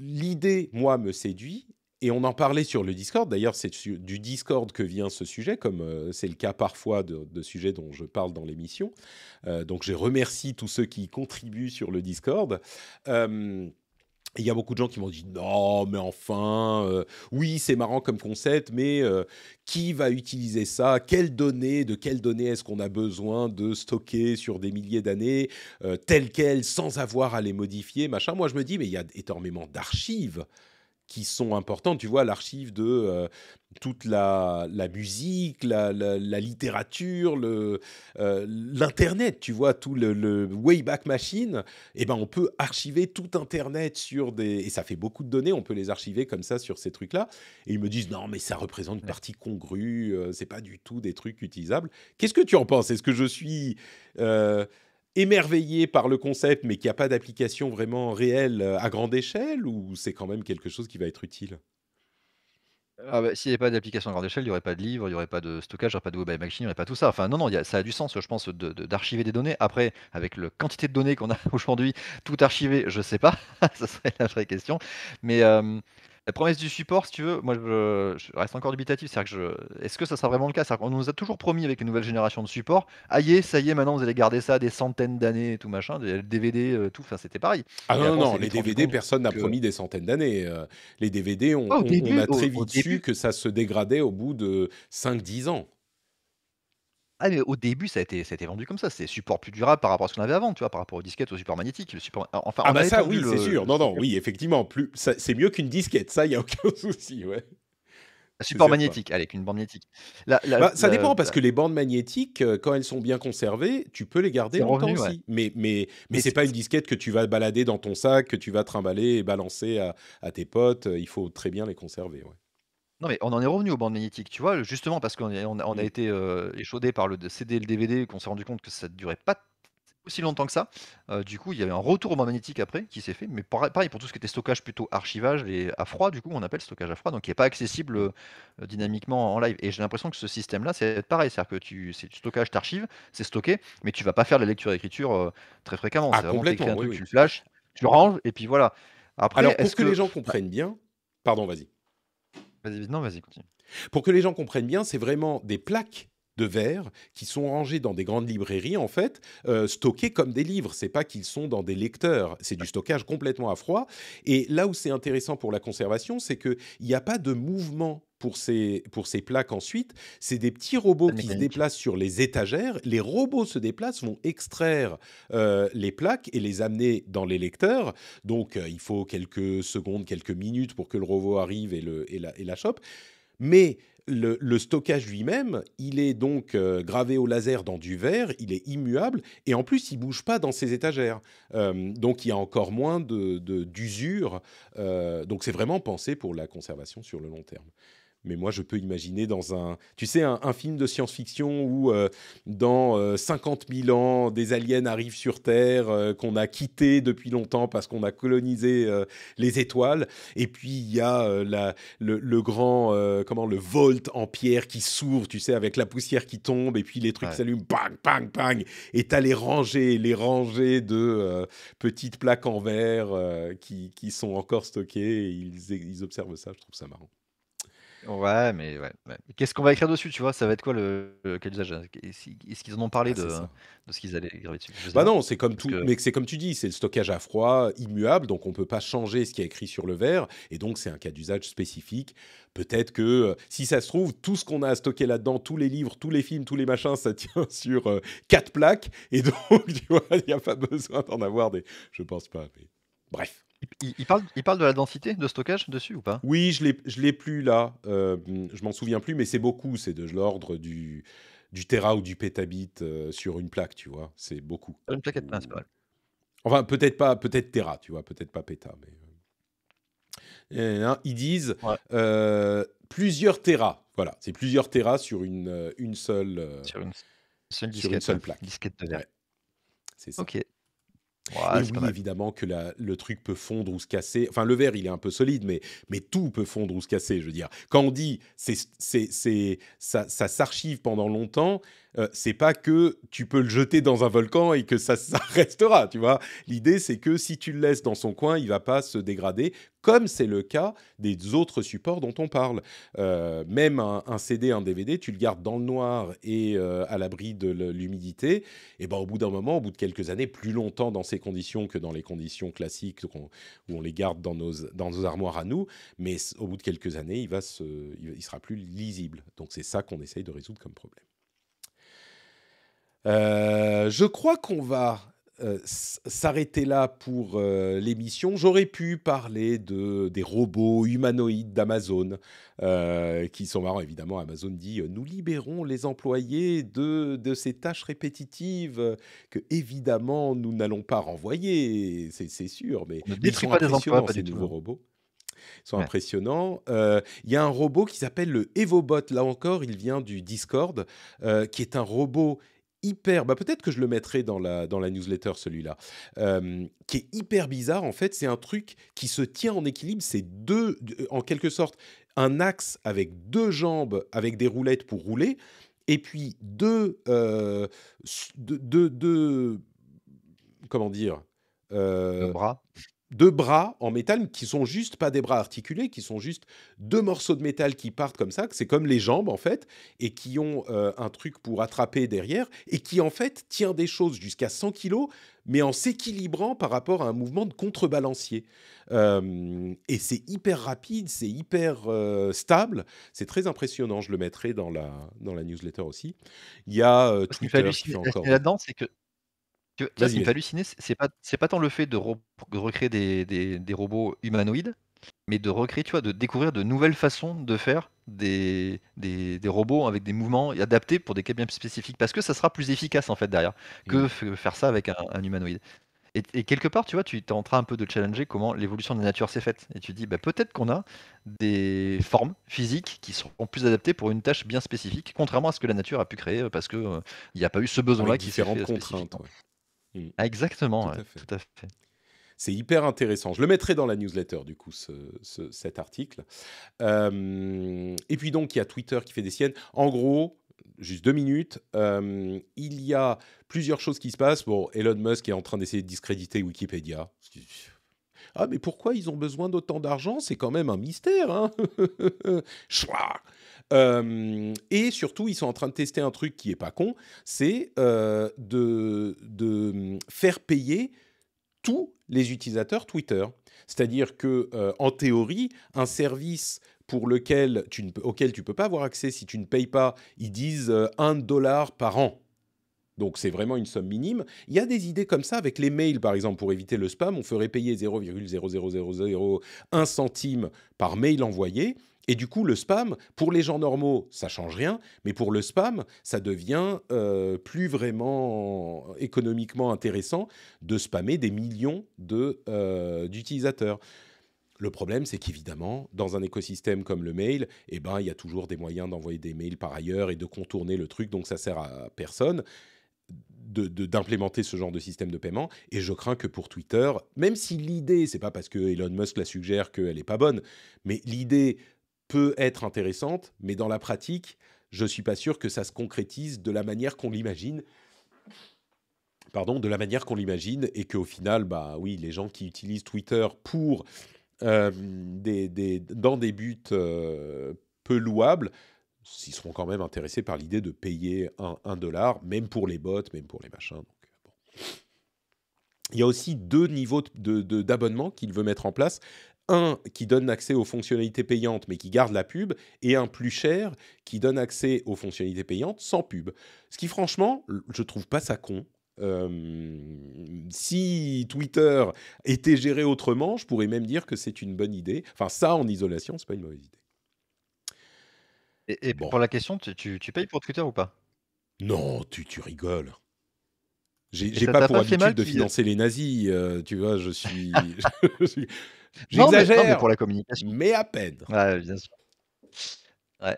L'idée, moi, me séduit, et on en parlait sur le Discord, d'ailleurs c'est du Discord que vient ce sujet, comme euh, c'est le cas parfois de, sujets dont je parle dans l'émission. Euh, donc je remercie tous ceux qui contribuent sur le Discord il y a beaucoup de gens qui m'ont dit non, mais enfin, euh, oui, c'est marrant comme concept, mais euh, qui va utiliser ça Quelles données De quelles données est-ce qu'on a besoin de stocker sur des milliers d'années, euh, telles quelles, sans avoir à les modifier, machin Moi, je me dis, mais il y a énormément d'archives qui sont importants. Tu vois, l'archive de euh, toute la, musique, la, littérature, le, euh, l'Internet, tu vois, tout le, Wayback Machine, eh ben, on peut archiver tout Internet sur des... Et ça fait beaucoup de données, on peut les archiver comme ça sur ces trucs-là. Et ils me disent, non, mais ça représente une partie congrue, euh, c'est pas du tout des trucs utilisables. Qu'est-ce que tu en penses Est-ce que je suis émerveillé par le concept, mais qui a pas d'application vraiment réelle euh, à grande échelle, ou c'est quand même quelque chose qui va être utile ah bah, S'il n'y avait pas d'application à grande échelle, il n'y aurait pas de livre, il n'y aurait pas de stockage, il n'y aurait pas de web machine, il n'y aurait pas tout ça. Enfin, non, non, ça a du sens, je pense, d'archiver des données. Après, avec le quantité de données qu'on a aujourd'hui, tout archiver, je ne sais pas. ça serait la vraie question. Mais euh, la promesse du support, si tu veux, moi je, reste encore dubitatif. que est-ce que ça sera vraiment le cas On nous a toujours promis avec les nouvelles générations de support, aïe, ça y est, maintenant vous allez garder ça des centaines d'années tout machin, des DVD, euh, tout, enfin c'était pareil. Ah non, non, les DVD, personne n'a promis des centaines d'années. Euh, les DVD, on, ah, a très vite su que ça se dégradait au bout de 5-10 ans. Ah mais au début ça a été, vendu comme ça, c'est support plus durable par rapport à ce qu'on avait avant, tu vois, par rapport aux disquettes, au support magnétique, le support. Enfin, ah bah ça oui c'est sûr, non non hein. oui effectivement plus c'est mieux qu'une disquette, ça il y a aucun souci ouais. Support magnétique, allez, qu'une bande magnétique. Bah, ça dépend parce que les bandes magnétiques, euh, quand elles sont bien conservées, tu peux les garder longtemps aussi. Mais mais mais, c'est pas une disquette que tu vas balader dans ton sac, que tu vas trimballer et balancer à, à tes potes. Euh, il faut très bien les conserver. Ouais. Non, mais on en est revenu au band magnétique tu vois? Justement parce qu'on on a mmh. été, euh, échaudé par le CD et le DVD, qu'on s'est rendu compte que ça ne durait pas aussi longtemps que ça. Euh, du coup, il y avait un retour au bandes magnétique après qui s'est fait, mais pareil pour tout ce qui était stockage plutôt archivage et à froid, du coup, on appelle stockage à froid, donc qui n'est pas accessible, euh, dynamiquement en live et j'ai l'impression que ce système-là, c'est pareil, c'est-à-dire que tu c'est du stockage, tu archives, c'est stocké, mais tu vas pas faire la lecture-écriture, très fréquemment. Ah, c'est un truc, tu le tu ranges et puis voilà. Après, Alors est-ce pour que les gens comprennent bien pardon, vas-y non, vas-y, continue. Pour que les gens comprennent bien, c'est vraiment des plaques de verre qui sont rangés dans des grandes librairies, en fait, euh, stockés comme des livres. C'est pas qu'ils sont dans des lecteurs, c'est du stockage complètement à froid. Et là où c'est intéressant pour la conservation, c'est qu'il n'y a pas de mouvement pour ces, pour ces plaques ensuite, c'est des petits robots qui se déplacent sur les étagères. Les robots se déplacent, vont extraire euh, les plaques et les amener dans les lecteurs. Donc euh, il faut quelques secondes, quelques minutes pour que le robot arrive et, le, et, la, et la chope. Mais le, stockage lui-même, il est donc euh, gravé au laser dans du verre, il est immuable, et en plus, il bouge pas dans ses étagères. Euh, donc, il y a encore moins d'usure. De, euh, donc, c'est vraiment pensé pour la conservation sur le long terme mais moi je peux imaginer dans un, tu sais, un, film de science-fiction où euh, dans 50 euh, 000 ans, des aliens arrivent sur Terre euh, qu'on a quitté depuis longtemps parce qu'on a colonisé les étoiles, et puis il y a la, le, grand, comment, le volt en pierre qui s'ouvre, tu sais, avec la poussière qui tombe, et puis les trucs s'allument, bang, bang, bang, et t'as les rangées, les rangées de petites plaques en verre qui, sont encore stockées, ils, ils observent ça, je trouve ça marrant. Ouais, mais ouais. Qu'est-ce qu'on va écrire dessus, tu vois Ça va être quoi le, cas d'usage Est-ce qu'ils en ont parlé ah, de, de ce qu'ils allaient écrire dessus Bah non, c'est comme tout, mais c'est comme tu dis, c'est le stockage à froid, immuable, donc on peut pas changer ce qui est écrit sur le verre, et donc c'est un cas d'usage spécifique. Peut-être que, euh, si ça se trouve, tout ce qu'on a à stocker là-dedans, tous les livres, tous les films, tous les machins, ça tient sur euh, quatre plaques, et donc, tu vois, il n'y a pas besoin d'en avoir des... Je pense pas, mais... Bref. Il, parle, il, parle, de la densité de stockage dessus ou pas Oui, je l'ai plus là. Euh, je m'en souviens plus, mais c'est beaucoup. C'est de l'ordre du, du Tera ou du pétabit euh, sur une plaque, tu vois. C'est beaucoup. Une plaquette, c'est pas mal. Enfin, peut-être pas, peut-être Tera, tu vois, peut-être pas péta, mais. Euh. Hein, ils disent euh, plusieurs terras Voilà, c'est plusieurs terras sur une, une seule. sur une, sur une disquette, seule hein. plaque. de C'est ça. Ok évidemment que le truc peut fondre ou se casser. Enfin, le verre, il est un peu solide, mais, mais tout peut fondre ou se casser, je veux dire. Quand on dit c'est, c'est, ça, ça s'archive pendant longtemps, ce euh, c'est pas que tu peux le jeter dans un volcan et que ça, restera, tu vois. L'idée, c'est que si tu le laisses dans son coin, il va pas se dégrader, comme c'est le cas des autres supports dont on parle. Euh, même un, CD, un DVD, tu le gardes dans le noir et euh, à l'abri de l'humidité, et ben au bout d'un moment, au bout de quelques années, plus longtemps dans ces conditions que dans les conditions classiques où on les garde dans nos, nos armoires à nous, mais au bout de quelques années, il va se, il sera plus lisible. Donc c'est ça qu'on essaye de résoudre comme problème. Euh, je crois qu'on va euh, s'arrêter là pour euh, l'émission. J'aurais pu parler de, des robots humanoïdes d'Amazon, qui sont marrants évidemment. Amazon dit nous libérons les employés de, de ces tâches répétitives que évidemment nous n'allons pas renvoyer, c'est sûr. Mais ils sont pas des ces nouveaux hein. robots. Ils sont impressionnants. Il y a un robot qui s'appelle le EvoBot. Là encore, il vient du Discord, qui est un robot hyper, bah, peut-être que je le mettrai dans la, dans la newsletter celui-là, qui est hyper bizarre en fait, c'est un truc qui se tient en équilibre, c'est deux, euh, en quelque sorte, un axe avec deux jambes, avec des roulettes pour rouler, et puis deux, euh, deux, comment dire deux euh, bras deux bras en métal qui sont juste pas des bras articulés, qui sont juste deux morceaux de métal qui partent comme ça, c'est comme les jambes en fait, et qui ont euh, un truc pour attraper derrière, et qui en fait tient des choses jusqu'à 100 kilos, mais en s'équilibrant par rapport à un mouvement de contrebalancier. Euh, et c'est hyper rapide, c'est hyper euh, stable, c'est très impressionnant, je le mettrai dans la, dans la newsletter aussi. Il y a Twitter qui fait là-dedans, c'est que ce qui halluciner, c'est pas, c'est pas tant le fait de, recréer des, des, des, robots humanoïdes, mais de recréer, tu vois, de découvrir de nouvelles façons de faire des, des, des robots avec des mouvements adaptés pour des cas bien spécifiques, parce que ça sera plus efficace en fait derrière que mmh. faire ça avec un, humanoïde. Et, quelque part, tu vois, tu en train un peu de challenger comment l'évolution de la nature s'est faite. Et tu dis, bah, peut-être qu'on a des formes physiques qui sont plus adaptées pour une tâche bien spécifique, contrairement à ce que la nature a pu créer, parce qu'il euh, n'y a pas eu ce besoin-là qui s'est rendu spécifique. Ah, exactement, tout, à fait. C'est hyper intéressant. Je le mettrai dans la newsletter, du coup, cet article. Euh, et puis donc, il y a Twitter qui fait des siennes. En gros, juste deux minutes, euh, il y a plusieurs choses qui se passent. Bon, Elon Musk est en train d'essayer de discréditer Wikipédia. Ah, mais pourquoi ils ont besoin d'autant d'argent C'est quand même un mystère. Hein et surtout, ils sont en train de tester un truc qui est pas con, c'est euh, de, mmh, faire payer tous les utilisateurs Twitter. C'est-à-dire que, euh, en théorie, un service pour lequel tu ne, auquel tu peux pas avoir accès si tu ne payes pas, ils disent 1 euh, dollar par an. Donc c'est vraiment une somme minime. Il y a des idées comme ça avec les mails, par exemple, pour éviter le spam, on ferait payer 0,0001 centime par mail envoyé. Et du coup, le spam, pour les gens normaux, ça change rien, mais pour le spam, ça devient euh, plus vraiment économiquement intéressant de spammer des millions d'utilisateurs. De, euh, le problème, c'est qu'évidemment, dans un écosystème comme le mail, eh ben, il y a toujours des moyens d'envoyer des mails par ailleurs et de contourner le truc, donc ça sert à personne d'implémenter de, ce genre de système de paiement. Et je crains que pour Twitter, même si l'idée, c'est pas parce que Elon Musk la suggère qu'elle n'est pas bonne, mais l'idée peut être intéressante, mais dans la pratique, je ne suis pas sûr que ça se concrétise de la manière qu'on l'imagine. Pardon, de la manière qu'on l'imagine, et qu'au final, bah oui, les gens qui utilisent Twitter pour euh, des, dans des buts euh, peu louables, ils seront quand même intéressés par l'idée de payer un, dollar, même pour les bots, même pour les machins. Donc, euh, bon. Il y a aussi deux niveaux d'abonnement de, qu'il veut mettre en place un qui donne accès aux fonctionnalités payantes mais qui garde la pub, et un plus cher qui donne accès aux fonctionnalités payantes sans pub. Ce qui franchement, je trouve pas ça con. Euh, si Twitter était géré autrement, je pourrais même dire que c'est une bonne idée. Enfin, ça en isolation, c'est pas une mauvaise idée. Et, pour la question, tu, payes pour Twitter ou pas Non, tu rigoles. J'ai pas pour habitude de financer les nazis, euh, tu vois, je suis. J'exagère. mais, pour la communication. Mais à peine. Ouais, bien sûr. Ouais.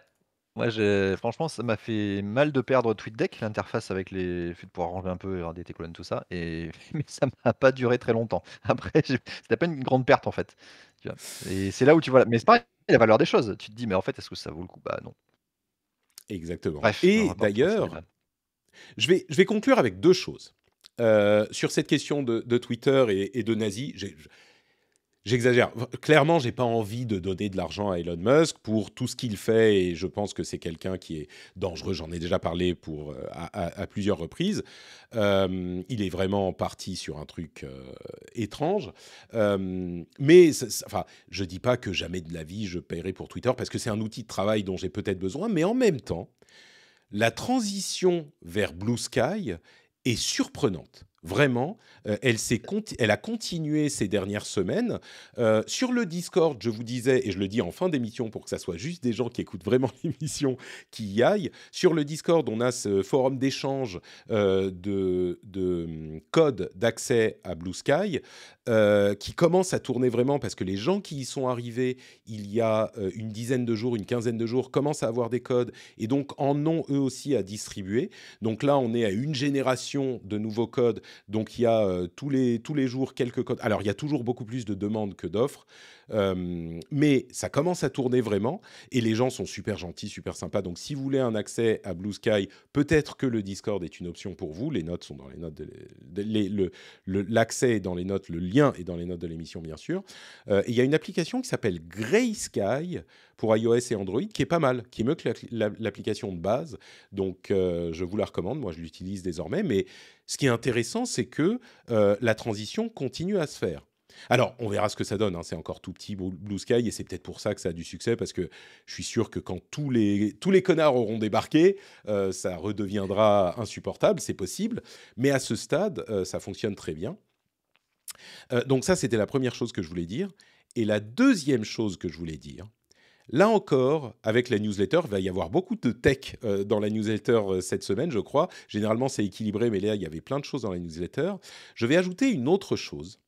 Moi, franchement, ça m'a fait mal de perdre TweetDeck, l'interface avec les. pour arranger un peu, regarder tes colonnes, tout ça. Et... Mais ça m'a pas duré très longtemps. Après, c'était à peine une grande perte, en fait. Et c'est là où tu vois. Mais c'est pareil, la valeur des choses. Tu te dis, mais en fait, est-ce que ça vaut le coup Bah non. Exactement. et d'ailleurs, je vais, je vais conclure avec deux choses. Euh, sur cette question de, Twitter et, de nazis, j'exagère. Clairement, j'ai pas envie de donner de l'argent à Elon Musk pour tout ce qu'il fait et je pense que c'est quelqu'un qui est dangereux. J'en ai déjà parlé pour, euh, à, plusieurs reprises. Euh, il est vraiment parti sur un truc étrange. mais enfin, je dis pas que jamais de la vie je paierai pour Twitter parce que c'est un outil de travail dont j'ai peut-être besoin, mais en même temps. La transition vers Blue Sky, est surprenante. Vraiment, euh, elle, a continué ces dernières semaines. Euh, sur le Discord, je vous disais, et je le dis en fin d'émission pour que ça soit juste des gens qui écoutent vraiment l'émission qui y aillent, sur le Discord, on a ce forum d'échange euh, de, de mm, codes d'accès à Blue Sky qui commence à tourner vraiment parce que les gens qui y sont arrivés il y a une dizaine de jours, une quinzaine de jours, commencent à avoir des codes et donc en ont eux aussi à distribuer. Donc là, on est à une génération de nouveaux codes donc il y a euh, tous, les, jours quelques Alors il y a toujours beaucoup plus de demandes que d'offres, euh, mais ça commence à tourner vraiment et les gens sont super gentils, super sympas. Donc si vous voulez un accès à Blue Sky, peut-être que le Discord est une option pour vous. Les notes sont dans les notes l'accès est dans les notes, le lien est dans les notes de l'émission bien sûr. Euh, il y a une application qui s'appelle Grey Sky pour iOS et Android qui est pas mal, qui est mieux que l'application de base. Donc euh, je vous la recommande, moi je l'utilise désormais. Mais ce qui est intéressant, c'est que euh, la transition continue à se faire. Alors, on verra ce que ça donne. Hein. C'est encore tout petit Blue Sky et c'est peut-être pour ça que ça a du succès parce que je suis sûr que quand tous les, tous les connards auront débarqué, euh, ça redeviendra insupportable, c'est possible. Mais à ce stade, ça fonctionne très bien. donc ça, c'était la première chose que je voulais dire. Et la deuxième chose que je voulais dire, Là encore, avec la newsletter, il va y avoir beaucoup de tech euh, dans la newsletter euh, cette semaine, je crois. Généralement, c'est équilibré, mais là, il y avait plein de choses dans la newsletter. Je vais ajouter une autre chose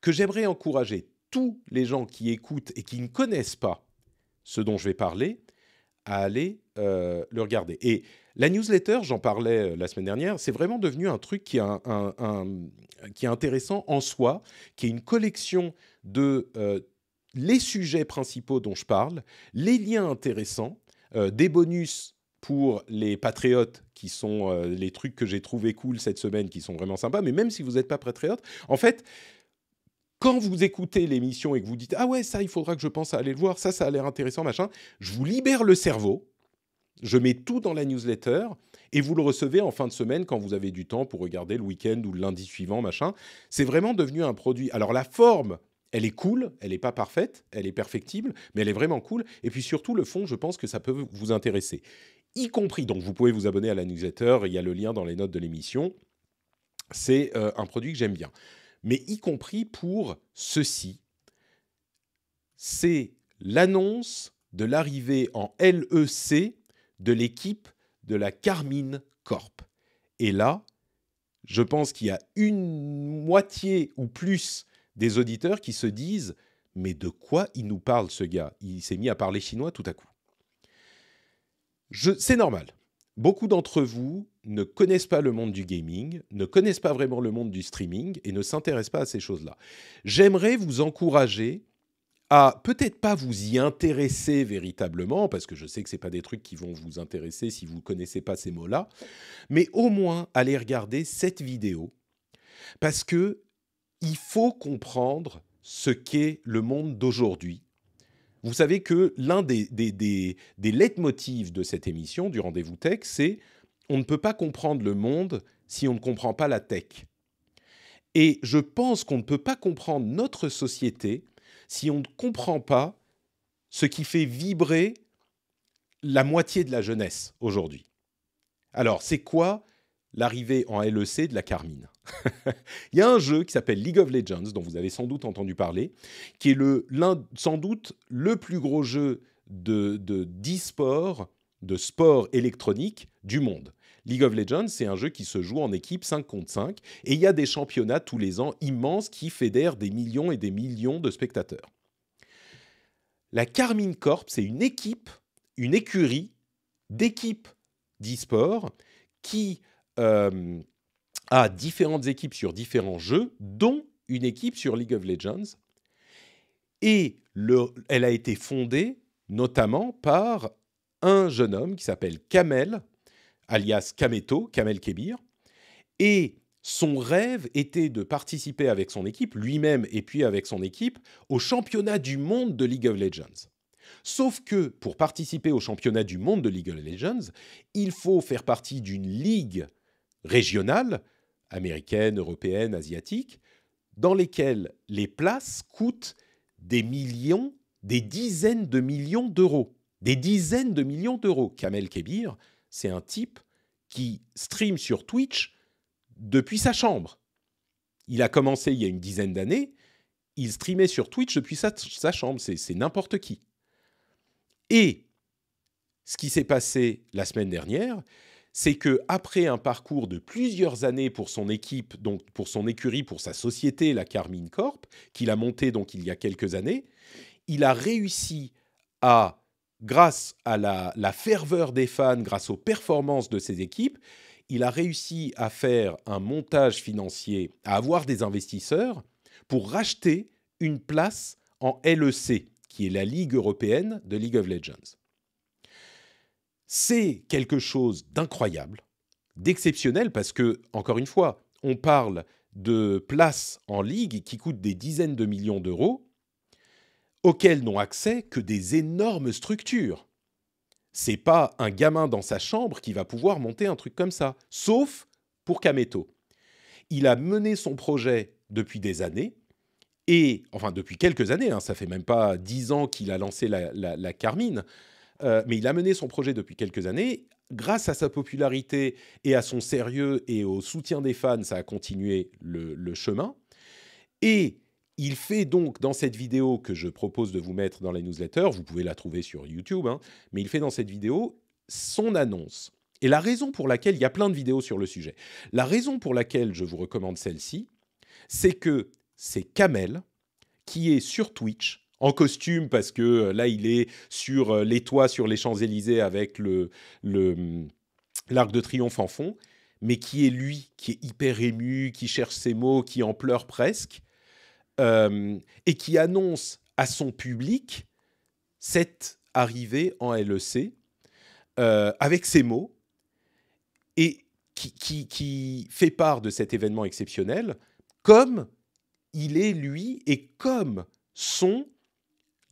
que j'aimerais encourager tous les gens qui écoutent et qui ne connaissent pas ce dont je vais parler à aller euh, le regarder. Et la newsletter, j'en parlais la semaine dernière, c'est vraiment devenu un truc qui qui est, intéressant en soi, qui est une collection de les sujets principaux dont je parle, les liens intéressants, euh, des bonus pour les patriotes qui sont euh, les trucs que j'ai trouvé cool cette semaine qui sont vraiment sympas mais même si vous n'êtes pas patriote en fait quand vous écoutez l'émission et que vous dites ah ouais ça il faudra que je pense à aller le voir ça ça a l'air intéressant machin je vous libère le cerveau je mets tout dans la newsletter et vous le recevez en fin de semaine quand vous avez du temps pour regarder le week-end ou le lundi suivant machin c'est vraiment devenu un produit alors la forme elle est cool, elle n'est pas parfaite, elle est perfectible, mais elle est vraiment cool. Et puis surtout, le fond, je pense que ça peut vous intéresser. Y compris, donc vous pouvez vous abonner à la newsletter, il y a le lien dans les notes de l'émission. C'est euh, un produit que j'aime bien. Mais y compris pour ceci, c'est l'annonce de l'arrivée en LEC de l'équipe de la Carmine Corp. Et là, je pense qu'il y a une moitié ou plus des auditeurs qui se disent mais de quoi il nous parle ce gars Il s'est mis à parler chinois tout à coup. C'est normal. Beaucoup d'entre vous ne connaissent pas le monde du gaming, ne connaissent pas vraiment le monde du streaming et ne s'intéressent pas à ces choses-là. J'aimerais vous encourager à peut-être pas vous y intéresser véritablement, parce que je sais que ce n'est pas des trucs qui vont vous intéresser si vous ne connaissez pas ces mots-là, mais au moins aller regarder cette vidéo, parce que il faut comprendre ce qu'est le monde d'aujourd'hui. Vous savez que l'un des, des, des, de cette émission, du rendez-vous tech, c'est on ne peut pas comprendre le monde si on ne comprend pas la tech. Et je pense qu'on ne peut pas comprendre notre société si on ne comprend pas ce qui fait vibrer la moitié de la jeunesse aujourd'hui. Alors, c'est quoi l'arrivée en LEC de la Carmine il y a un jeu qui s'appelle League of Legends, dont vous avez sans doute entendu parler, qui est le, sans doute le plus gros jeu de d'e-sport, de, sport électronique du monde. League of Legends, c'est un jeu qui se joue en équipe 5 contre 5, et il y a des championnats tous les ans immenses qui fédèrent des millions et des millions de spectateurs. La Carmine Corp, c'est une équipe, une écurie d'équipes d'e-sport qui... Euh, à différentes équipes sur différents jeux, dont une équipe sur League of Legends. Et elle a été fondée notamment par un jeune homme qui s'appelle Kamel, alias Kameto, Kamel Kebir. Et son rêve était de participer avec son équipe, lui-même et puis avec son équipe, au championnat du monde de League of Legends. Sauf que pour participer au championnat du monde de League of Legends, il faut faire partie d'une ligue régionale américaines, européennes, asiatiques, dans lesquelles les places coûtent des millions, des dizaines de millions d'euros. Des dizaines de millions d'euros. Kamel Kebir, c'est un type qui stream sur Twitch depuis sa chambre. Il a commencé il y a une dizaine d'années, il streamait sur Twitch depuis sa, sa chambre, c'est n'importe qui. Et ce qui s'est passé la semaine dernière, c'est que après un parcours de plusieurs années pour son équipe, donc pour son écurie, pour sa société, la Carmine Corp, qu'il a montée donc il y a quelques années, il a réussi à, grâce à la, la ferveur des fans, grâce aux performances de ses équipes, il a réussi à faire un montage financier, à avoir des investisseurs pour racheter une place en LEC, qui est la Ligue européenne de League of Legends. C'est quelque chose d'incroyable, d'exceptionnel, parce que, encore une fois, on parle de places en ligue qui coûtent des dizaines de millions d'euros, auxquelles n'ont accès que des énormes structures. C'est pas un gamin dans sa chambre qui va pouvoir monter un truc comme ça, sauf pour Kameto. Il a mené son projet depuis des années, et enfin depuis quelques années, hein, ça fait même pas dix ans qu'il a lancé la Carmine, euh, mais il a mené son projet depuis quelques années. Grâce à sa popularité et à son sérieux et au soutien des fans, ça a continué le, chemin. Et il fait donc dans cette vidéo que je propose de vous mettre dans la newsletter, vous pouvez la trouver sur YouTube, hein, mais il fait dans cette vidéo son annonce. Et la raison pour laquelle, il y a plein de vidéos sur le sujet, la raison pour laquelle je vous recommande celle-ci, c'est que c'est Kamel qui est sur Twitch en costume parce que euh, là, il est sur euh, les toits, sur les Champs-Élysées avec le, le, mm, l'arc de triomphe en fond, mais qui est lui, qui est hyper ému, qui cherche ses mots, qui en pleure presque, euh, et qui annonce à son public cette arrivée en LEC avec ses mots et qui, qui, qui, fait part de cet événement exceptionnel comme il est lui et comme son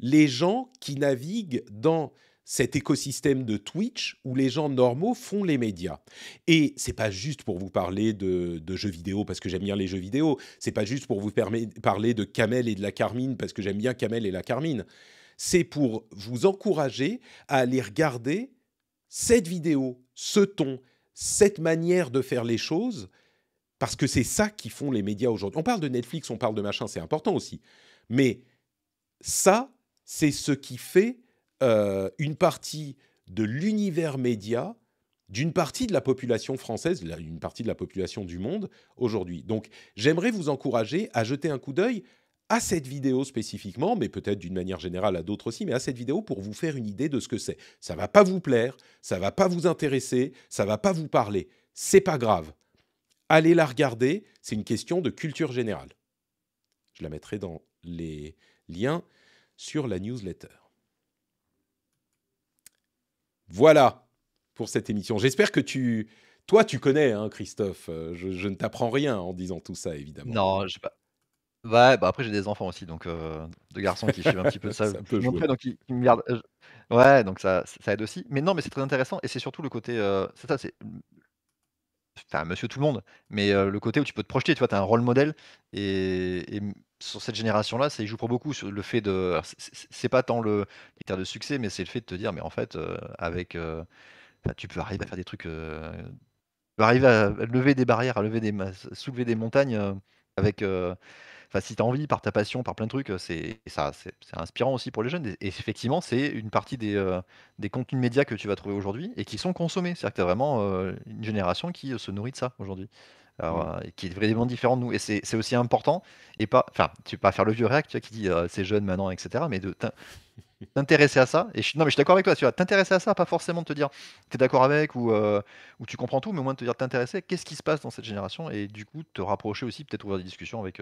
les gens qui naviguent dans cet écosystème de Twitch où les gens normaux font les médias. Et c'est pas juste pour vous parler de, jeux vidéo parce que j'aime bien les jeux vidéo, c'est pas juste pour vous parler de Camel et de la Carmine parce que j'aime bien Camel et la Carmine. C'est pour vous encourager à aller regarder cette vidéo, ce ton, cette manière de faire les choses parce que c'est ça qui font les médias aujourd'hui. On parle de Netflix, on parle de machin, c'est important aussi. Mais ça, c'est ce qui fait euh, une partie de l'univers média d'une partie de la population française, d'une partie de la population du monde aujourd'hui. Donc j'aimerais vous encourager à jeter un coup d'œil à cette vidéo spécifiquement, mais peut-être d'une manière générale à d'autres aussi, mais à cette vidéo pour vous faire une idée de ce que c'est. Ça va pas vous plaire, ça va pas vous intéresser, ça va pas vous parler. C'est pas grave. Allez la regarder, c'est une question de culture générale. Je la mettrai dans les liens sur la newsletter. Voilà pour cette émission. J'espère que tu... Toi, tu connais, hein, Christophe. Euh, je, ne t'apprends rien en disant tout ça, évidemment. Non, je sais pas. Ouais, bah après j'ai des enfants aussi, donc euh, deux garçons qui suivent un petit peu ça. ça peut donc me euh, Ouais, donc ça, ça aide aussi. Mais non, mais c'est très intéressant et c'est surtout le côté. Euh, c'est ça, enfin monsieur tout le monde, mais le côté où tu peux te projeter, tu vois, tu as un rôle modèle. Et, sur cette génération-là, ça y joue pour beaucoup. le fait de. c'est- pas tant le critère de succès, mais c'est le fait de te dire, mais en fait, avec. tu peux arriver à faire des trucs. tu peux arriver à lever des barrières, à lever des, soulever des montagnes avec. Enfin, si tu as envie par ta passion, par plein de trucs, c'est ça, c'est inspirant aussi pour les jeunes. Et effectivement, c'est une partie des, des, contenus médias que tu vas trouver aujourd'hui et qui sont consommés. C'est-à-dire que tu as vraiment une génération qui se nourrit de ça aujourd'hui. Alors, mmh. qui est vraiment différente de nous. Et c'est aussi important. Et pas, enfin, tu peux pas faire le vieux réacteur qui dit c'est jeune maintenant, etc. Mais de t'intéresser à ça. Et je, non, mais je suis d'accord avec toi. Tu vas t'intéresser à ça, pas forcément de te dire tu es d'accord avec ou, tu comprends tout, mais au moins de te dire t'intéresser. Qu'est-ce qui se passe dans cette génération Et du coup, te rapprocher aussi, peut-être ouvrir des discussions avec,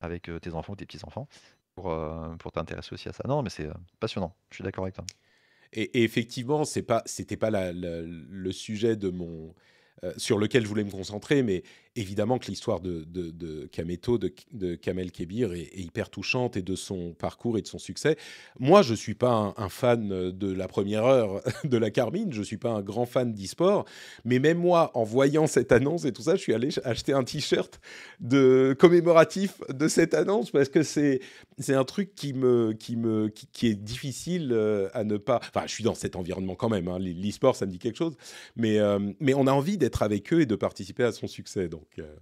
avec tes enfants ou tes petits-enfants pour, pour t'intéresser aussi à ça. Non, mais c'est passionnant, je suis d'accord avec toi. Et, effectivement, c'est pas, c'était pas le sujet de mon, sur lequel je voulais me concentrer, mais évidemment que l'histoire de, de, de, Kameto, de, Kamel Kebir, est, hyper touchante et de son parcours et de son succès. Moi, je ne suis pas un, fan de la première heure de la Carmine, je ne suis pas un grand fan d'e-sport, mais même moi, en voyant cette annonce et tout ça, je suis allé acheter un t-shirt de commémoratif de cette annonce parce que c'est c'est un truc qui me qui me qui, est difficile euh, à ne pas. Enfin, je suis dans cet environnement quand même. Hein. L'e-sport, ça me dit quelque chose, mais euh, mais on a envie d'être avec eux et de participer à son succès. Donc donc, euh,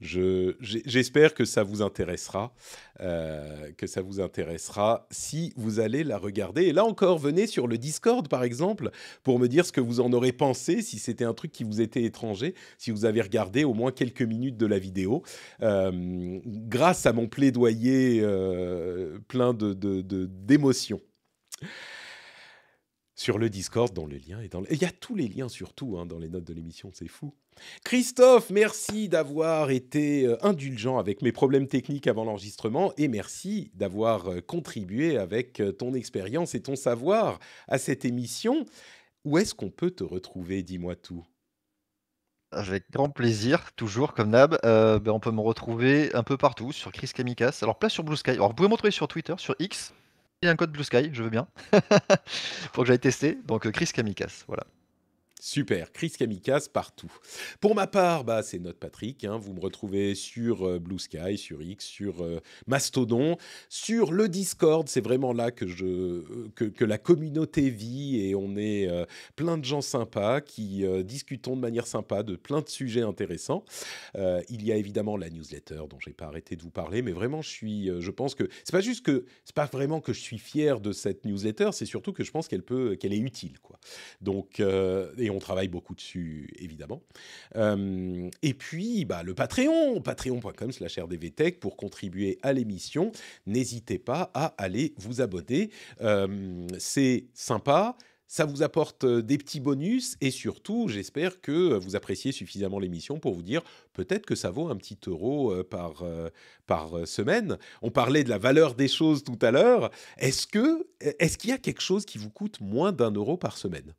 j'espère que ça vous intéressera, euh, que ça vous intéressera si vous allez la regarder. Et là encore, venez sur le Discord par exemple pour me dire ce que vous en aurez pensé, si c'était un truc qui vous était étranger, si vous avez regardé au moins quelques minutes de la vidéo. Euh, grâce à mon plaidoyer plein de d'émotions sur le Discord, dans les liens. dans. Il y a tous les liens surtout hein, dans les notes de l'émission, c'est fou. Christophe, merci d'avoir été euh, indulgent avec mes problèmes techniques avant l'enregistrement et merci d'avoir euh, contribué avec euh, ton expérience et ton savoir à cette émission. Où est-ce qu'on peut te retrouver Dis-moi tout. Avec grand plaisir, toujours comme Nab. Ben, on peut me retrouver un peu partout sur Chris Kamikas. Alors, place sur Blue Sky. Alors, vous pouvez me retrouver sur Twitter, sur X, un code Blue Sky, je veux bien, faut que j'aille tester. Donc Chris Kamikas, voilà. Super, Chris Kamikaze partout. Pour ma part, bah, c'est notre Patrick. Hein. vous me retrouvez sur euh, Blue Sky, sur X, sur euh, Mastodon, sur le Discord. C'est vraiment là que, je, euh, que, la communauté vit et on est plein de gens sympas qui discutons de manière sympa de plein de sujets intéressants. il y a évidemment la newsletter dont je n'ai pas arrêté de vous parler, mais vraiment, je suis, je pense que Ce n'est pas juste que c'est pas vraiment que je suis fier de cette newsletter, c'est surtout que je pense qu'elle peut, qu'elle est utile, quoi. Donc et et on travaille beaucoup dessus, évidemment. Euh, et puis, bah, le Patreon, patreon.com slash rdvtech pour contribuer à l'émission. N'hésitez pas à aller vous abonner. Euh, c'est sympa. Ça vous apporte euh, des petits bonus et surtout, j'espère que vous appréciez suffisamment l'émission pour vous dire peut-être que ça vaut un petit euro par, par semaine. On parlait de la valeur des choses tout à l'heure. Est-ce que est-ce qu'il y a quelque chose qui vous coûte moins d'un euro par semaine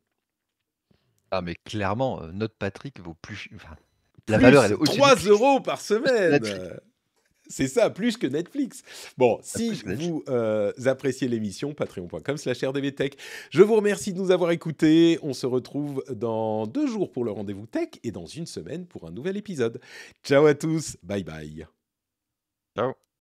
ah, mais clairement, euh, notre Patrick vaut plus. la valeur, est 3 euros par semaine. C'est ça, plus que Netflix. Bon, ah, si vous euh, appréciez l'émission, patreon.com slash rdvtech. Je vous remercie de nous avoir écoutés. On se retrouve dans deux jours pour le rendez-vous tech et dans une semaine pour un nouvel épisode. Ciao à tous, bye bye. Ciao.